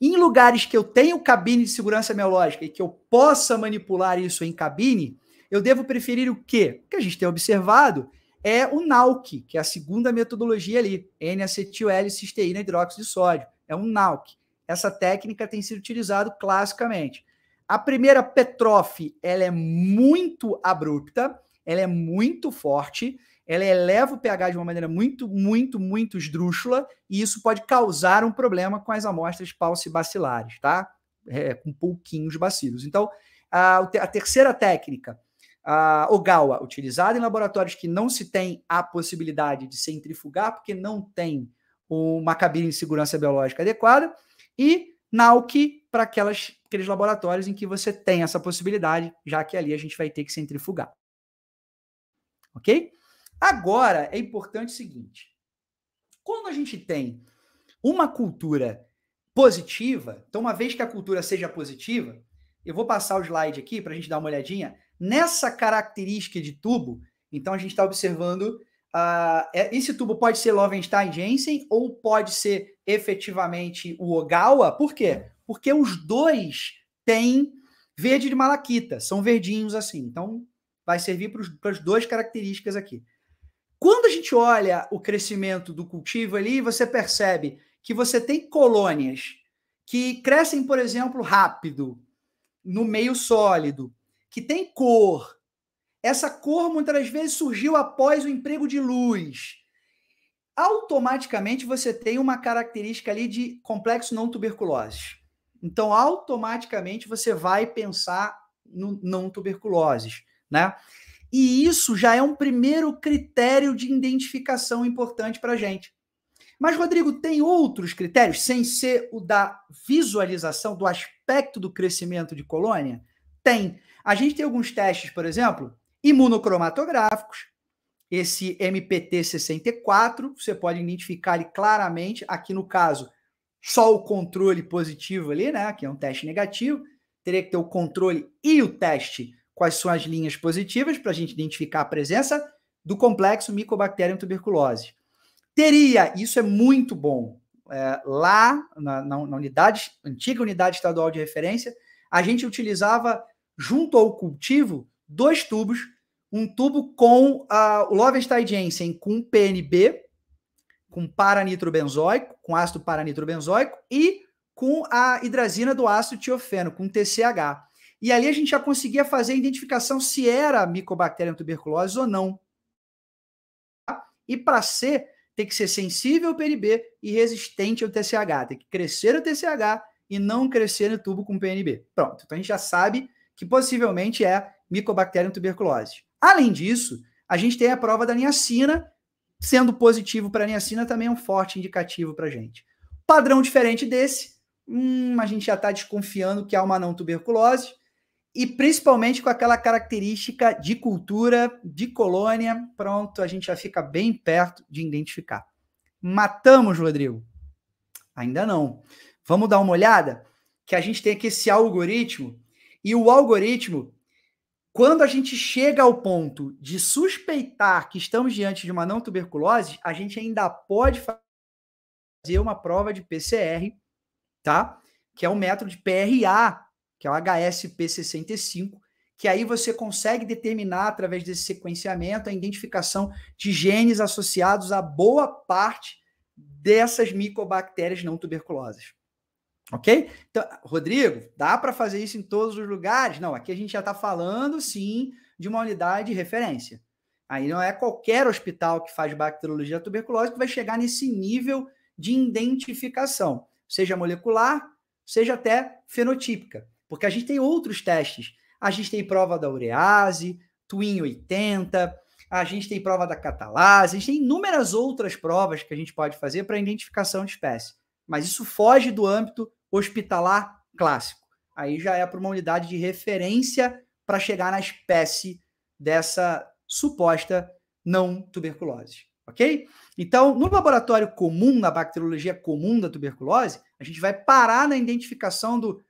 em lugares que eu tenho cabine de segurança biológica e que eu possa manipular isso em cabine, eu devo preferir o quê? O que a gente tem observado é o NALC, que é a segunda metodologia ali, N-acetil-L-cisteína hidróxido de sódio, é um NALC. Essa técnica tem sido utilizada classicamente. A primeira PETROF, ela é muito abrupta, ela é muito forte, ela eleva o pH de uma maneira muito, muito, muito esdrúxula, e isso pode causar um problema com as amostras paucibacilares, tá? É, com pouquinhos bacilos. Então, a, a terceira técnica Ogawa, utilizada em laboratórios que não se tem a possibilidade de centrifugar, porque não tem uma cabine de segurança biológica adequada, e NALC para aquelas, aqueles laboratórios em que você tem essa possibilidade, já que ali a gente vai ter que centrifugar. Ok? Agora, é importante o seguinte: quando a gente tem uma cultura positiva, então, uma vez que a cultura seja positiva, eu vou passar o slide aqui para a gente dar uma olhadinha Nessa característica de tubo, então a gente está observando Uh, esse tubo pode ser Lovenstein-Jensen ou pode ser efetivamente o Ogawa. Por quê? Porque os dois têm verde de malaquita, são verdinhos assim. Então, vai servir para as duas características aqui. Quando a gente olha o crescimento do cultivo ali, você percebe que você tem colônias que crescem, por exemplo, rápido, no meio sólido, que tem cor. Essa cor muitas das vezes surgiu após o emprego de luz. Automaticamente você tem uma característica ali de complexo não tuberculose. Então, automaticamente você vai pensar no não tuberculose, né? E isso já é um primeiro critério de identificação importante para a gente. Mas, Rodrigo, tem outros critérios, sem ser o da visualização do aspecto do crescimento de colônia? Tem. A gente tem alguns testes, por exemplo, imunocromatográficos, esse MPT64, você pode identificar ele claramente, aqui no caso, só o controle positivo ali, né, que é um teste negativo, teria que ter o controle e o teste, quais são as linhas positivas para a gente identificar a presença do complexo Mycobacterium tuberculose. Teria, isso é muito bom, é, lá na, na, na unidade, antiga unidade estadual de referência, a gente utilizava junto ao cultivo, dois tubos. Um tubo com a, o Lovenstein Jensen com PNB, com paranitrobenzoico, com ácido paranitrobenzoico e com a hidrazina do ácido tiofeno, com TCH. E ali a gente já conseguia fazer a identificação se era micobactéria tuberculose ou não. E para ser, tem que ser sensível ao PNB e resistente ao TCH. Tem que crescer o TCH e não crescer no tubo com PNB. Pronto, então a gente já sabe que possivelmente é Mycobacterium tuberculose. Além disso, a gente tem a prova da niacina, sendo positivo para a niacina também é um forte indicativo para a gente. Padrão diferente desse, hum, a gente já está desconfiando que há uma não tuberculose, e principalmente com aquela característica de cultura, de colônia, pronto, a gente já fica bem perto de identificar. Matamos, Rodrigo? Ainda não. Vamos dar uma olhada? Que a gente tem aqui esse algoritmo e o algoritmo, quando a gente chega ao ponto de suspeitar que estamos diante de uma não tuberculose, a gente ainda pode fazer uma prova de PCR, tá? Que é o um método de PRA, que é o HSP65, que aí você consegue determinar através desse sequenciamento a identificação de genes associados a boa parte dessas micobactérias não tuberculosas. Ok? Então, Rodrigo, dá para fazer isso em todos os lugares? Não, aqui a gente já está falando, sim, de uma unidade de referência. Aí não é qualquer hospital que faz bacteriologia tuberculose que vai chegar nesse nível de identificação, seja molecular, seja até fenotípica. Porque a gente tem outros testes. A gente tem prova da urease, Twin 80, a gente tem prova da catalase, a gente tem inúmeras outras provas que a gente pode fazer para identificação de espécie mas isso foge do âmbito hospitalar clássico. Aí já é para uma unidade de referência para chegar na espécie dessa suposta não tuberculose, ok? Então, no laboratório comum, na bacteriologia comum da tuberculose, a gente vai parar na identificação do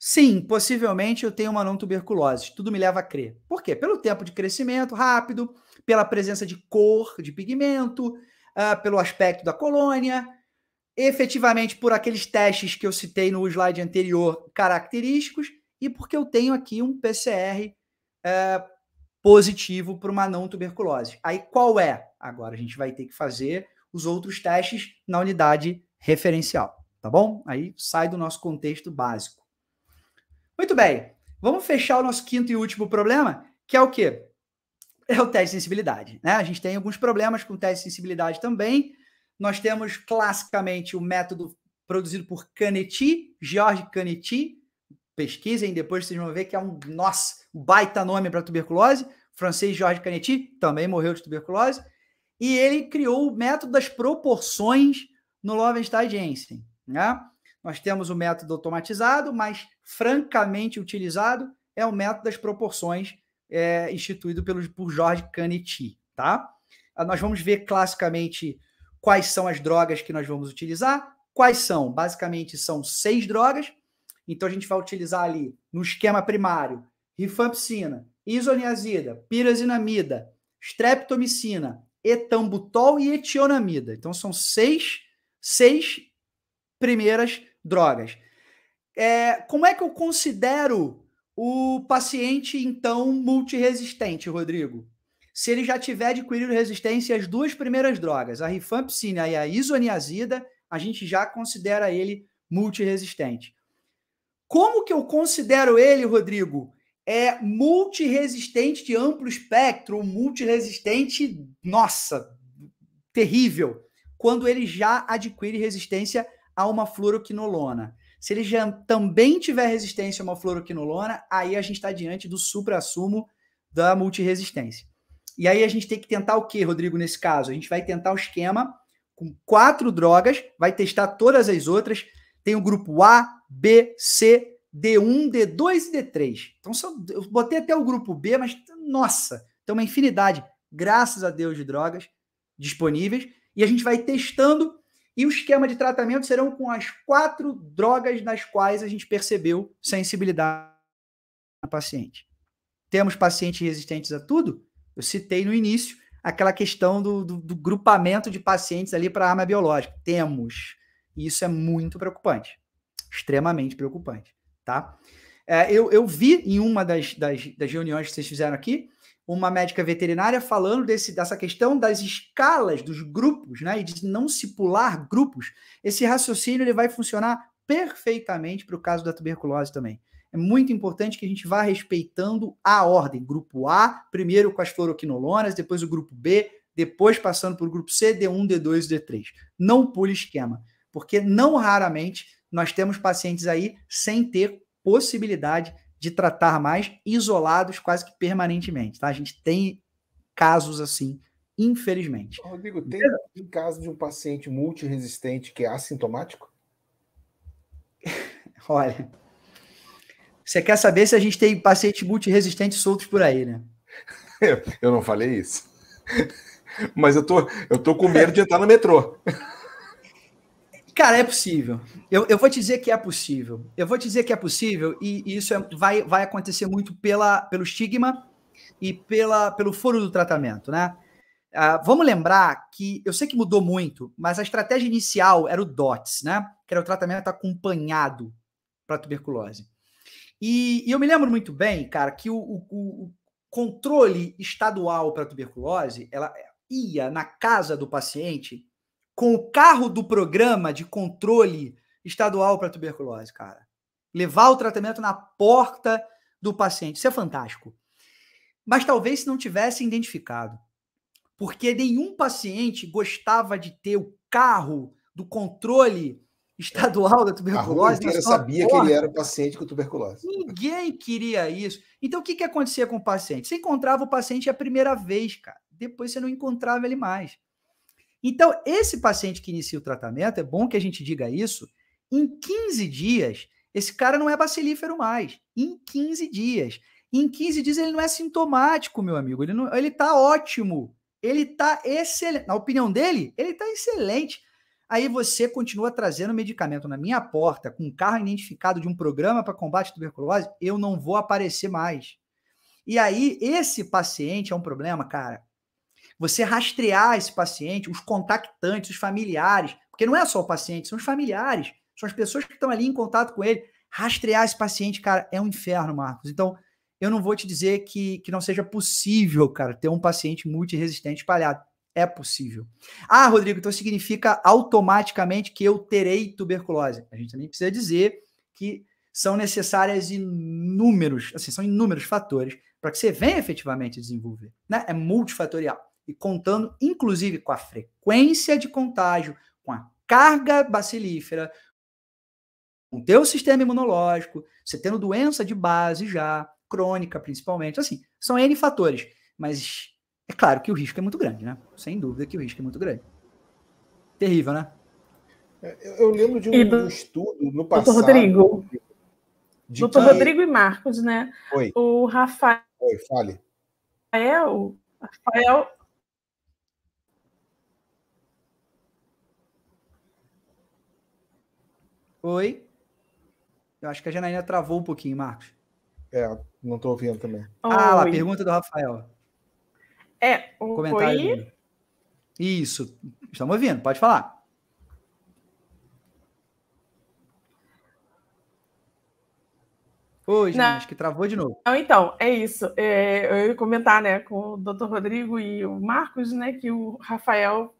sim, possivelmente eu tenho uma não tuberculose. Tudo me leva a crer. Por quê? Pelo tempo de crescimento rápido, pela presença de cor, de pigmento, uh, pelo aspecto da colônia, efetivamente por aqueles testes que eu citei no slide anterior característicos e porque eu tenho aqui um PCR é, positivo para uma não tuberculose. Aí qual é? Agora a gente vai ter que fazer os outros testes na unidade referencial, tá bom? Aí sai do nosso contexto básico. Muito bem, vamos fechar o nosso quinto e último problema, que é o quê? É o teste de sensibilidade, né? A gente tem alguns problemas com o teste de sensibilidade também, nós temos classicamente o método produzido por Canetti, Jorge Canetti. Pesquisem, depois vocês vão ver que é um, nossa, baita nome para tuberculose. francês Jorge Canetti também morreu de tuberculose. E ele criou o método das proporções no Lovenstein Jensen. Né? Nós temos o método automatizado, mas francamente utilizado é o método das proporções é, instituído pelo, por Jorge Canetti. Tá? Ah, nós vamos ver classicamente Quais são as drogas que nós vamos utilizar? Quais são? Basicamente são seis drogas. Então a gente vai utilizar ali no esquema primário rifampicina, isoniazida, pirazinamida, streptomicina, etambutol e etionamida. Então são seis, seis primeiras drogas. É, como é que eu considero o paciente, então, multiresistente, Rodrigo? se ele já tiver adquirido resistência às duas primeiras drogas, a rifampicina e a isoniazida, a gente já considera ele multiresistente. Como que eu considero ele, Rodrigo? É multiresistente de amplo espectro, multiresistente, nossa, terrível, quando ele já adquire resistência a uma fluoroquinolona. Se ele já também tiver resistência a uma fluoroquinolona, aí a gente está diante do supra-sumo da multiresistência. E aí a gente tem que tentar o que, Rodrigo, nesse caso? A gente vai tentar um esquema com quatro drogas, vai testar todas as outras. Tem o grupo A, B, C, D1, D2 e D3. Então, só, eu botei até o grupo B, mas nossa, tem uma infinidade, graças a Deus, de drogas disponíveis. E a gente vai testando, e o esquema de tratamento serão com as quatro drogas nas quais a gente percebeu sensibilidade na paciente. Temos pacientes resistentes a tudo? Eu citei no início aquela questão do, do, do grupamento de pacientes ali para arma biológica. Temos. E isso é muito preocupante. Extremamente preocupante, tá? É, eu, eu, vi em uma das, das, das, reuniões que vocês fizeram aqui, uma médica veterinária falando desse, dessa questão das escalas dos grupos, né? E de não se pular grupos. Esse raciocínio ele vai funcionar perfeitamente para o caso da tuberculose também é muito importante que a gente vá respeitando a ordem. Grupo A, primeiro com as fluoroquinolonas, depois o grupo B, depois passando para o grupo C, D1, D2 e D3. Não pule esquema, porque não raramente nós temos pacientes aí sem ter possibilidade de tratar mais isolados quase que permanentemente, tá? A gente tem casos assim, infelizmente. Rodrigo, tem, tem caso de um paciente multiresistente que é assintomático? Olha, você quer saber se a gente tem pacientes multiresistentes soltos por aí, né? Eu não falei isso. Mas eu tô, eu tô com medo de entrar no metrô. Cara, é possível. Eu, eu vou te dizer que é possível. Eu vou te dizer que é possível, e, e isso é, vai, vai acontecer muito pela, pelo estigma e pela, pelo foro do tratamento, né? Uh, vamos lembrar que eu sei que mudou muito, mas a estratégia inicial era o DOTS, né? Que era o tratamento acompanhado para tuberculose. E, e eu me lembro muito bem, cara, que o, o, o controle estadual para tuberculose ela eh, ia na casa do paciente com o carro do programa de controle estadual para tuberculose, cara. Levar o tratamento na porta do paciente. Isso é fantástico. Mas talvez se não tivesse identificado. Porque nenhum paciente gostava de ter o carro do controle estadual da tuberculose. A sabia porta. que ele era paciente com tuberculose. Ninguém queria isso. Então, o que, que acontecia com o paciente? Você encontrava o paciente a primeira vez, cara. Depois você não encontrava ele mais. Então, esse paciente que inicia o tratamento, é bom que a gente diga isso, em 15 dias, esse cara não é bacilífero mais. Em 15 dias. Em 15 dias ele não é sintomático, meu amigo. Ele, não, ele tá ótimo. Ele tá excelente. Na opinião dele, ele tá excelente. Aí você continua trazendo medicamento na minha porta com carro identificado de um programa para combate à tuberculose, eu não vou aparecer mais. E aí esse paciente é um problema, cara. Você rastrear esse paciente, os contactantes, os familiares, porque não é só o paciente, são os familiares, são as pessoas que estão ali em contato com ele. Rastrear esse paciente, cara, é um inferno, Marcos. Então, eu não vou te dizer que, que não seja possível, cara, ter um paciente multiresistente espalhado. É possível. Ah, Rodrigo, então significa automaticamente que eu terei tuberculose. A gente também precisa dizer que são necessárias inúmeros, assim, são inúmeros fatores para que você venha efetivamente desenvolver. Né? É multifatorial. E contando, inclusive, com a frequência de contágio, com a carga bacilífera, com o teu sistema imunológico, você tendo doença de base já, crônica principalmente, assim, são N fatores. Mas é claro que o risco é muito grande, né? Sem dúvida que o risco é muito grande. Terrível, né? É, eu lembro de um, do... estudo no passado. Doutor Rodrigo. De Doutor que... Rodrigo e Marcos, né? Oi. O Rafael. Oi, fale. Rafael. Rafael. Oi. Eu acho que a Janaína travou um pouquinho, Marcos. É, não estou ouvindo também. Ah, Oi. lá, pergunta do Rafael. É, o comentário. Isso, estamos ouvindo, pode falar. Oi, gente, que travou de novo. Não, então, é isso. É, eu ia comentar né, com o Dr. Rodrigo e o Marcos, né, que o Rafael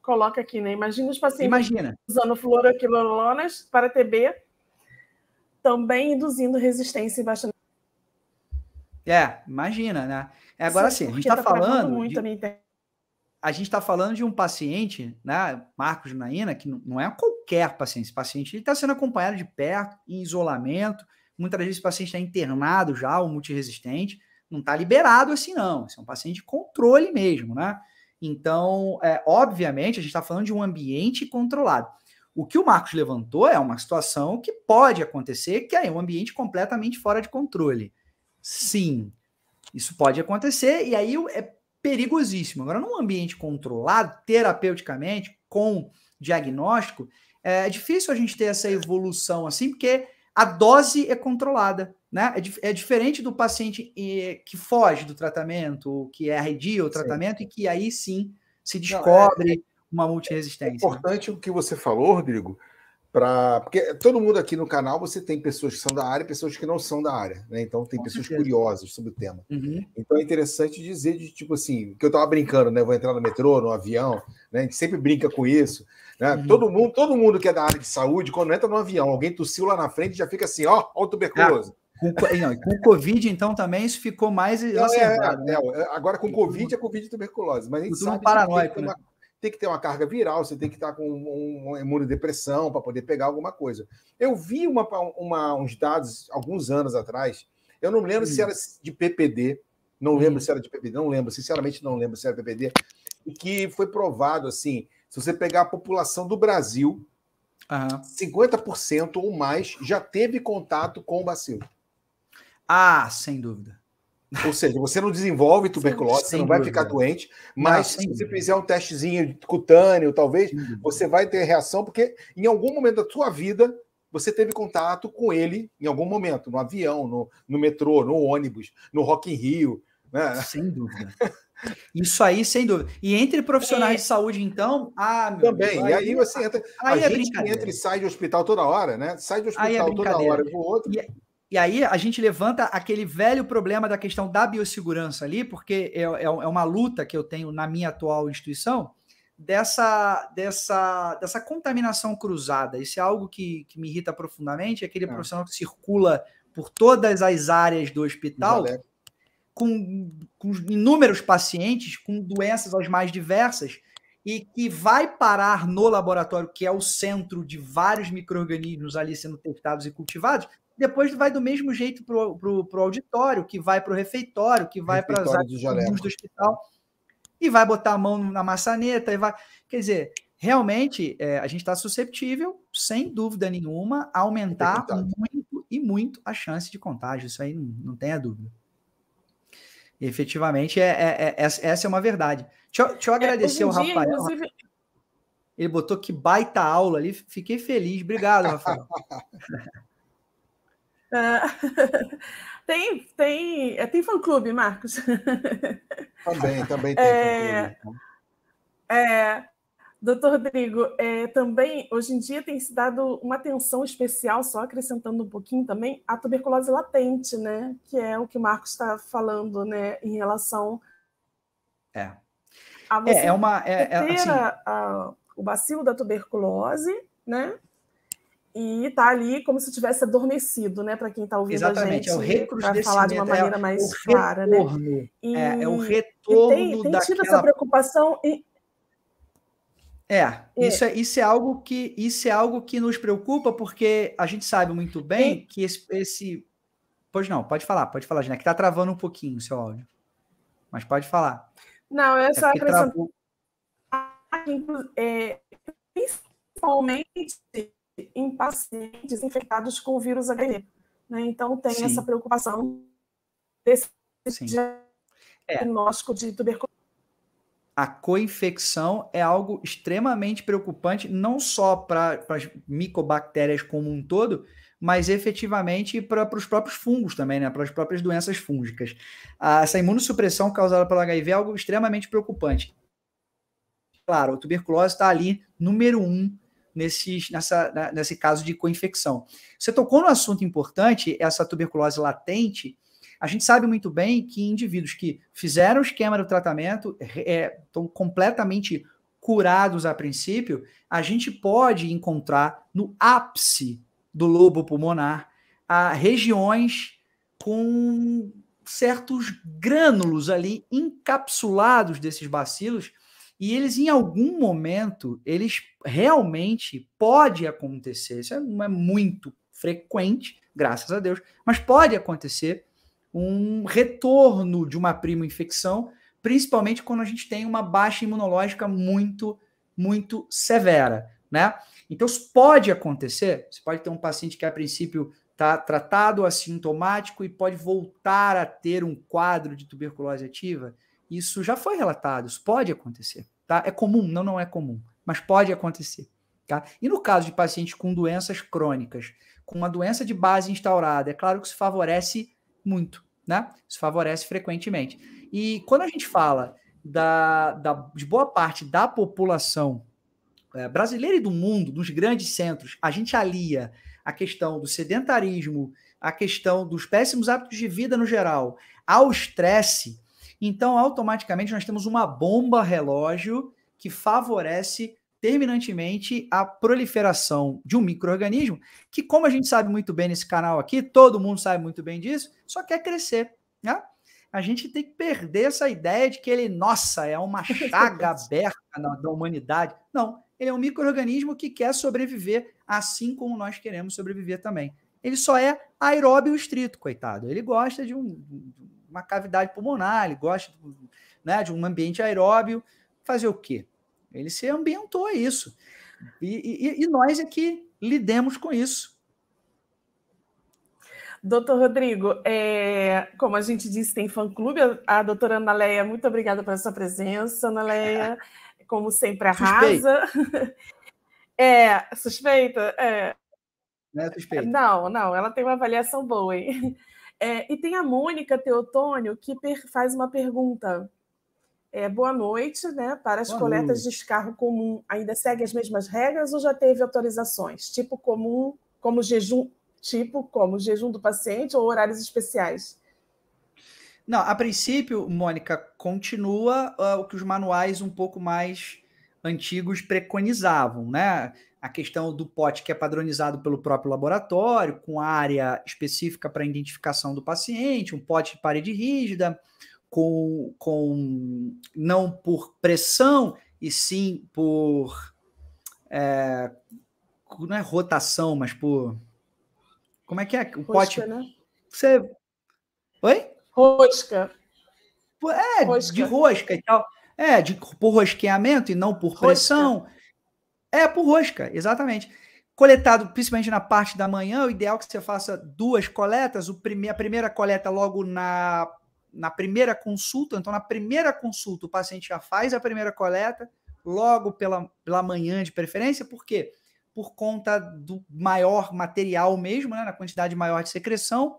coloca aqui, né? Imagina os pacientes Imagina. usando fluoroquilolonas para TB, também induzindo resistência e baixa é, imagina, né? É, agora sim, tá tá a gente está tá falando. De, a gente está falando de um paciente, né, Marcos Naina, que não é qualquer paciente. Esse paciente está sendo acompanhado de perto, em isolamento. Muitas vezes o paciente está internado já, o multiresistente. Não está liberado assim, não. Esse é um paciente de controle mesmo, né? Então, é, obviamente, a gente está falando de um ambiente controlado. O que o Marcos levantou é uma situação que pode acontecer, que é um ambiente completamente fora de controle. Sim, isso pode acontecer e aí é perigosíssimo. Agora, num ambiente controlado, terapeuticamente, com diagnóstico, é, é difícil a gente ter essa evolução assim, porque a dose é controlada, né? É, di é diferente do paciente que foge do tratamento, que é arredia o tratamento sim. e que aí sim se é, descobre Não, é, uma multiresistência. É importante o que você falou, Rodrigo, para porque todo mundo aqui no canal você tem pessoas que são da área, pessoas que não são da área, né? Então tem Com pessoas certeza. curiosas sobre o tema. Uhum. Então é interessante dizer de tipo assim, que eu estava brincando, né? vou entrar no metrô, no avião, né? A gente sempre brinca com isso, né? Uhum. Todo mundo, todo mundo que é da área de saúde, quando entra no avião, alguém tossiu lá na frente, já fica assim, ó, ó o tuberculoso. Ah. Com, não, com Covid, então, também isso ficou mais não, é, né? É, é, agora com Covid é Covid e tuberculose, mas a gente sabe um paranoico, que tem né? uma, né? tem que ter uma carga viral, você tem que estar com uma imunodepressão para poder pegar alguma coisa. Eu vi uma, uma, uns dados alguns anos atrás, eu não lembro Sim. Hum. Hum. se era de PPD, não lembro se era de PPD, não lembro, sinceramente não lembro se era PPD, que foi provado assim, se você pegar a população do Brasil, uhum. 50% ou mais já teve contato com o bacilo. Ah, sem dúvida. Ou seja, você não desenvolve tuberculose, sim, você não vai dúvida. ficar doente, mas não, se você fizer um testezinho cutâneo, talvez, sim. você vai ter reação, porque em algum momento da sua vida você teve contato com ele em algum momento, no avião, no, no metrô, no ônibus, no Rock in Rio. Né? Sem dúvida. Isso aí, sem dúvida. E entre profissionais é. de saúde, então, ah, meu Também, Deus, e aí, você entra. Aí a é gente entra e sai de hospital toda hora, né? Sai de é hospital é toda hora pro outro. E, é e aí a gente levanta aquele velho problema da questão da biossegurança ali, porque é, é, é, uma luta que eu tenho na minha atual instituição dessa, dessa, dessa contaminação cruzada. Isso é algo que, que me irrita profundamente, é aquele é. profissional que circula por todas as áreas do hospital. Com, com, inúmeros pacientes com doenças as mais diversas e que vai parar no laboratório, que é o centro de vários micro-organismos ali sendo testados e cultivados, depois vai do mesmo jeito para o auditório, que vai para o refeitório, que vai para as áreas do hospital, e vai botar a mão na maçaneta, e vai. Quer dizer, realmente é, a gente está susceptível, sem dúvida nenhuma, a aumentar é muito e muito a chance de contágio. Isso aí não, não tenha dúvida. E, efetivamente, é, é, é, essa é uma verdade. Deixa, eu, deixa eu é, agradecer é, Rafael. Inclusive... Ele botou que baita aula ali. Fiquei feliz. Obrigado, Rafael. Ah, tem, tem, é, tem tipo fã-clube, Marcos. Também, também tem é, fã-clube. Então. É, doutor Rodrigo, é, também, hoje em dia tem se dado uma atenção especial, só acrescentando um pouquinho também, à tuberculose latente, né? Que é o que o Marcos está falando, né? Em relação... É. A é, você é, é uma... É, é, assim... a, a, o bacilo da tuberculose, né? e está ali como se tivesse adormecido, né, para quem está ouvindo Exatamente, a gente. Exatamente, é o falar de uma é maneira é mais retorno, clara, né? E, é, é o retorno e tem, tem tido essa preocupação e... É, isso é, isso é algo que isso é algo que nos preocupa porque a gente sabe muito bem e... que esse, esse, pois não, pode falar, pode falar, Gina, é que tá travando um pouquinho o seu áudio. Mas pode falar. Não, eu é só acrescentar travou... Ah, é, principalmente em pacientes infectados com o vírus HIV. Né? Então, tem Sim. essa preocupação desse Sim. É. diagnóstico é. de tuberculose. A coinfecção é algo extremamente preocupante, não só para as micobactérias como um todo, mas efetivamente para os próprios fungos também, né? para as próprias doenças fúngicas. essa imunossupressão causada pelo HIV é algo extremamente preocupante. Claro, a tuberculose está ali, número um, nesses, nessa, nesse caso de coinfecção. Você tocou no assunto importante, essa tuberculose latente. A gente sabe muito bem que indivíduos que fizeram o esquema do tratamento é, estão completamente curados a princípio, a gente pode encontrar no ápice do lobo pulmonar a regiões com certos grânulos ali encapsulados desses bacilos e eles, em algum momento, eles realmente pode acontecer, isso não é, é muito frequente, graças a Deus, mas pode acontecer um retorno de uma prima infecção, principalmente quando a gente tem uma baixa imunológica muito, muito severa, né? Então, isso pode acontecer. Você pode ter um paciente que, a princípio, está tratado assintomático e pode voltar a ter um quadro de tuberculose ativa. Isso já foi relatado, isso pode acontecer, tá? É comum, não, não é comum, mas pode acontecer, tá? E no caso de pacientes com doenças crônicas, com uma doença de base instaurada, é claro que isso favorece muito, né? Isso favorece frequentemente. E quando a gente fala da, da de boa parte da população é, brasileira e do mundo, nos grandes centros, a gente alia a questão do sedentarismo, a questão dos péssimos hábitos de vida no geral, ao estresse, então, automaticamente, nós temos uma bomba relógio que favorece terminantemente a proliferação de um microorganismo que, como a gente sabe muito bem nesse canal aqui, todo mundo sabe muito bem disso, só quer crescer, né? A gente tem que perder essa ideia de que ele, nossa, é uma chaga aberta na, da humanidade. Não, ele é um microorganismo que quer sobreviver, assim como nós queremos sobreviver também. Ele só é aeróbio estrito, coitado. Ele gosta de um, de um uma cavidade pulmonar, ele gosta né, de um ambiente aeróbio, fazer o quê? Ele se ambientou a isso. E, e, e nós é que lidemos com isso. Doutor Rodrigo, é, como a gente disse, tem fã-clube. A, a doutora Ana Leia, muito obrigada pela sua presença, Ana Leia. É. Como sempre, arrasa. É, suspeita? É. Não é suspeita. Não, não, ela tem uma avaliação boa, hein? É, e tem a Mônica Teotônio que faz uma pergunta. É, boa noite, né? Para as boa coletas noite. de escarro comum, ainda segue as mesmas regras ou já teve autorizações? Tipo comum, como jejum, tipo como jejum do paciente ou horários especiais? Não, a princípio, Mônica, continua uh, o que os manuais um pouco mais antigos preconizavam, né? a questão do pote que é padronizado pelo próprio laboratório, com área específica para identificação do paciente, um pote de parede rígida, com, com não por pressão, e sim por. É, não é rotação, mas por. Como é que é? O Rosca, pote. Né? Você. Oi? Rosca. É, rosca. de rosca e tal. É, de, por rosqueamento e não por pressão. É, por rosca, exatamente. Coletado principalmente na parte da manhã, o ideal é que você faça duas coletas. O prime a primeira coleta logo na, na primeira consulta. Então, na primeira consulta, o paciente já faz a primeira coleta, logo pela, pela manhã de preferência, por quê? Por conta do maior material mesmo, né, na quantidade maior de secreção.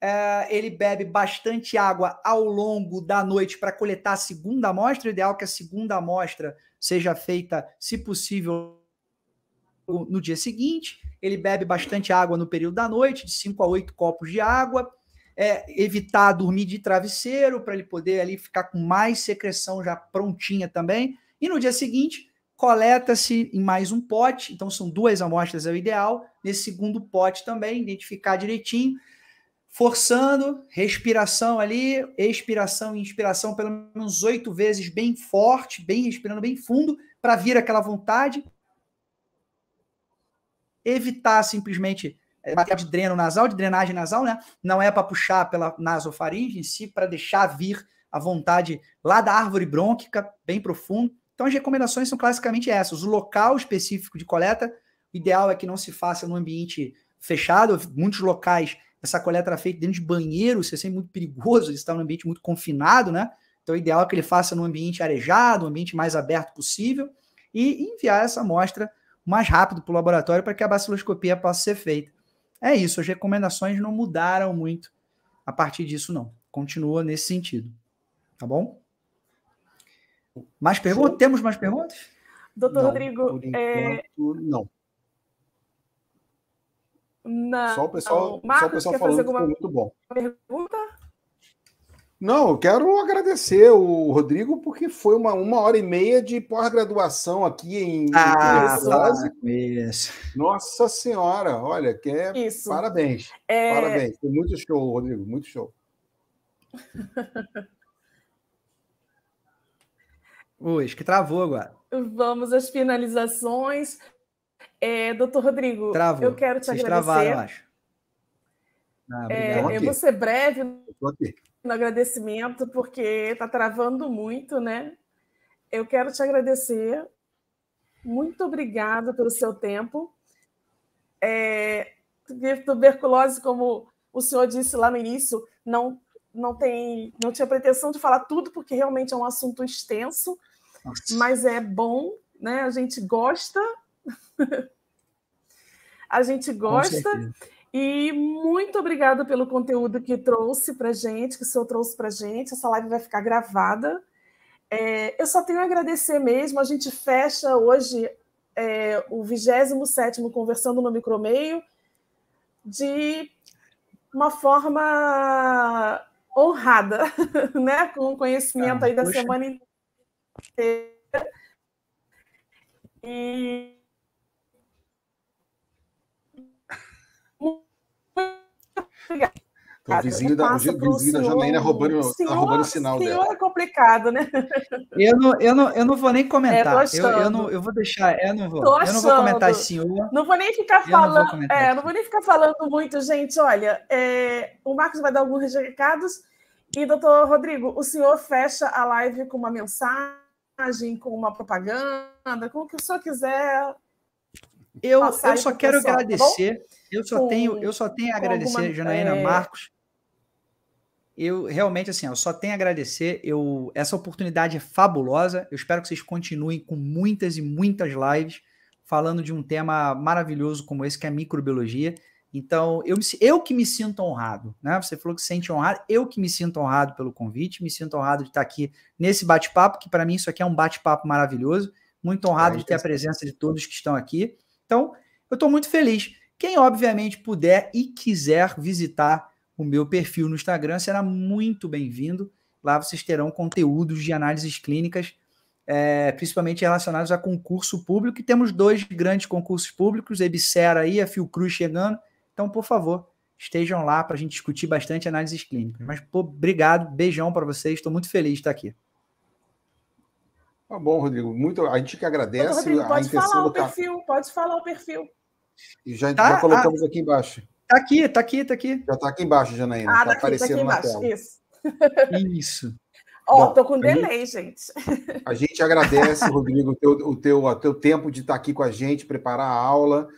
É, ele bebe bastante água ao longo da noite para coletar a segunda amostra. O ideal é que a segunda amostra seja feita, se possível, no dia seguinte. Ele bebe bastante água no período da noite, de 5 a 8 copos de água. É, evitar dormir de travesseiro para ele poder ali ficar com mais secreção já prontinha também. E no dia seguinte, coleta-se em mais um pote, então são duas amostras é o ideal. Nesse segundo pote também, identificar direitinho forçando, respiração ali, expiração e inspiração pelo menos oito vezes, bem forte, bem respirando bem fundo, para vir aquela vontade. Evitar simplesmente material é, de dreno nasal, de drenagem nasal, né? Não é para puxar pela nasofaringe em si, para deixar vir a vontade lá da árvore brônquica, bem profundo. Então as recomendações são classicamente essas. O local específico de coleta, o ideal é que não se faça no ambiente fechado, muitos locais essa coleta era feita dentro de banheiro, isso é sempre muito perigoso, ele está num ambiente muito confinado, né? Então, o ideal é que ele faça num ambiente arejado, um ambiente mais aberto possível, e enviar essa amostra o mais rápido para o laboratório para que a baciloscopia possa ser feita. É isso, as recomendações não mudaram muito a partir disso, não. Continua nesse sentido. Tá bom? Mais perguntas? Temos mais perguntas? Doutor não, Rodrigo, é, enquanto, é... não. Não. Só o pessoal, Marcos, só o pessoal falando que foi muito bom. Pergunta? Não, eu quero agradecer o Rodrigo, porque foi uma, uma hora e meia de pós-graduação aqui em ah, Nossa Senhora, olha, que é... Isso. parabéns. É... Parabéns. Foi muito show, Rodrigo, muito show. Ui, acho que travou agora. Vamos às finalizações. É, Doutor Rodrigo, eu quero te Vocês agradecer. Travaram, eu acho. Ah, é, eu vou ser breve no agradecimento, porque está travando muito, né? Eu quero te agradecer. Muito obrigada pelo seu tempo. É, tuberculose, como o senhor disse lá no início, não, não, tem, não tinha pretensão de falar tudo, porque realmente é um assunto extenso, Nossa. mas é bom, né? A gente gosta a gente gosta. E muito obrigada pelo conteúdo que trouxe para gente, que o senhor trouxe para gente. Essa live vai ficar gravada. É, eu só tenho a agradecer mesmo. A gente fecha hoje é, o 27 Conversando no Micromeio de uma forma honrada, né? com o conhecimento ah, aí da semana inteira. E chegar. Então, o vizinho da, o vizinho da Janaína roubando, tá senhor, tá roubando o sinal senhor dela. é complicado, né? Eu não, eu não, eu não vou nem comentar. É, eu, eu, não, eu vou deixar, eu não vou. eu não vou comentar senhor. Não vou nem ficar falando. Não é, não vou nem ficar falando muito, gente. Olha, é, o Marcos vai dar alguns recados. E, doutor Rodrigo, o senhor fecha a live com uma mensagem, com uma propaganda, com o que o senhor quiser. Eu, eu só quero pessoal, tá agradecer. Tá eu só com, tenho, eu só tenho a agradecer, alguma, Janaína é... Marcos. Eu realmente assim, eu só tenho a agradecer. Eu essa oportunidade é fabulosa. Eu espero que vocês continuem com muitas e muitas lives falando de um tema maravilhoso como esse que é a microbiologia. Então, eu, eu que me sinto honrado, né? Você falou que se sente honrado, eu que me sinto honrado pelo convite, me sinto honrado de estar aqui nesse bate-papo, que para mim isso aqui é um bate-papo maravilhoso. Muito honrado é, de ter a tá presença de todos que estão aqui. Então, eu estou muito feliz. Quem, obviamente, puder e quiser visitar o meu perfil no Instagram, será muito bem-vindo. Lá vocês terão conteúdos de análises clínicas, é, principalmente relacionados a concurso público. E temos dois grandes concursos públicos, a Ebicera e a Fiocruz chegando. Então, por favor, estejam lá para a gente discutir bastante análises clínicas. Mas, pô, obrigado, beijão para vocês. Estou muito feliz de estar aqui. Tá bom, Rodrigo. Muito, a gente que agradece. Rodrigo, pode a falar o perfil, pode falar o perfil. E já, tá, já ah, colocamos ah, aqui embaixo. Tá aqui, tá aqui, tá aqui. Já tá aqui embaixo, Janaína. Ah, tá, tá aqui, aparecendo tá aqui embaixo, na tela. Isso. estou Ó, oh, tô com delay, gente. A gente agradece, Rodrigo, o teu, o teu, o teu tempo de estar tá aqui com a gente, preparar a aula.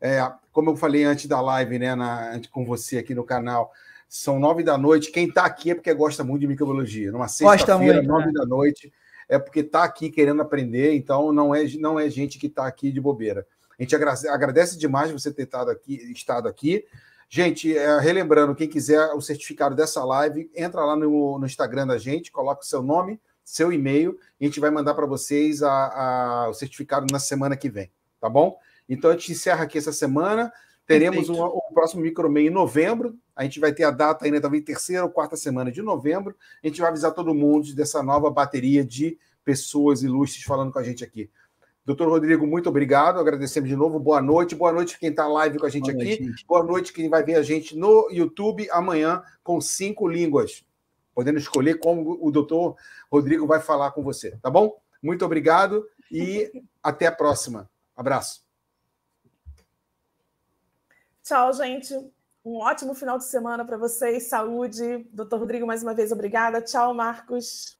É, como eu falei antes da live, né, na, com você aqui no canal, são nove da noite. Quem está aqui é porque gosta muito de microbiologia. Numa sexta-feira, né? nove né? da noite, é porque está aqui querendo aprender, então não é, não é gente que está aqui de bobeira. A gente agradece demais você ter estado aqui. Estado aqui. Gente, é, relembrando, quem quiser o certificado dessa live, entra lá no, no Instagram da gente, coloca o seu nome, seu e-mail, e a gente vai mandar para vocês a, a, o certificado na semana que vem, tá bom? Então a gente encerra aqui essa semana. Teremos o um, um próximo micromeio em novembro. A gente vai ter a data ainda, talvez terceira ou quarta semana de novembro. A gente vai avisar todo mundo dessa nova bateria de pessoas ilustres falando com a gente aqui. Doutor Rodrigo, muito obrigado. Agradecemos de novo. Boa noite. Boa noite quem está live com a gente Boa aqui. Noite. Boa noite quem vai ver a gente no YouTube amanhã com cinco línguas, podendo escolher como o doutor Rodrigo vai falar com você. Tá bom? Muito obrigado e até a próxima. Abraço. Tchau, gente. Um ótimo final de semana para vocês. Saúde. Doutor Rodrigo, mais uma vez, obrigada. Tchau, Marcos.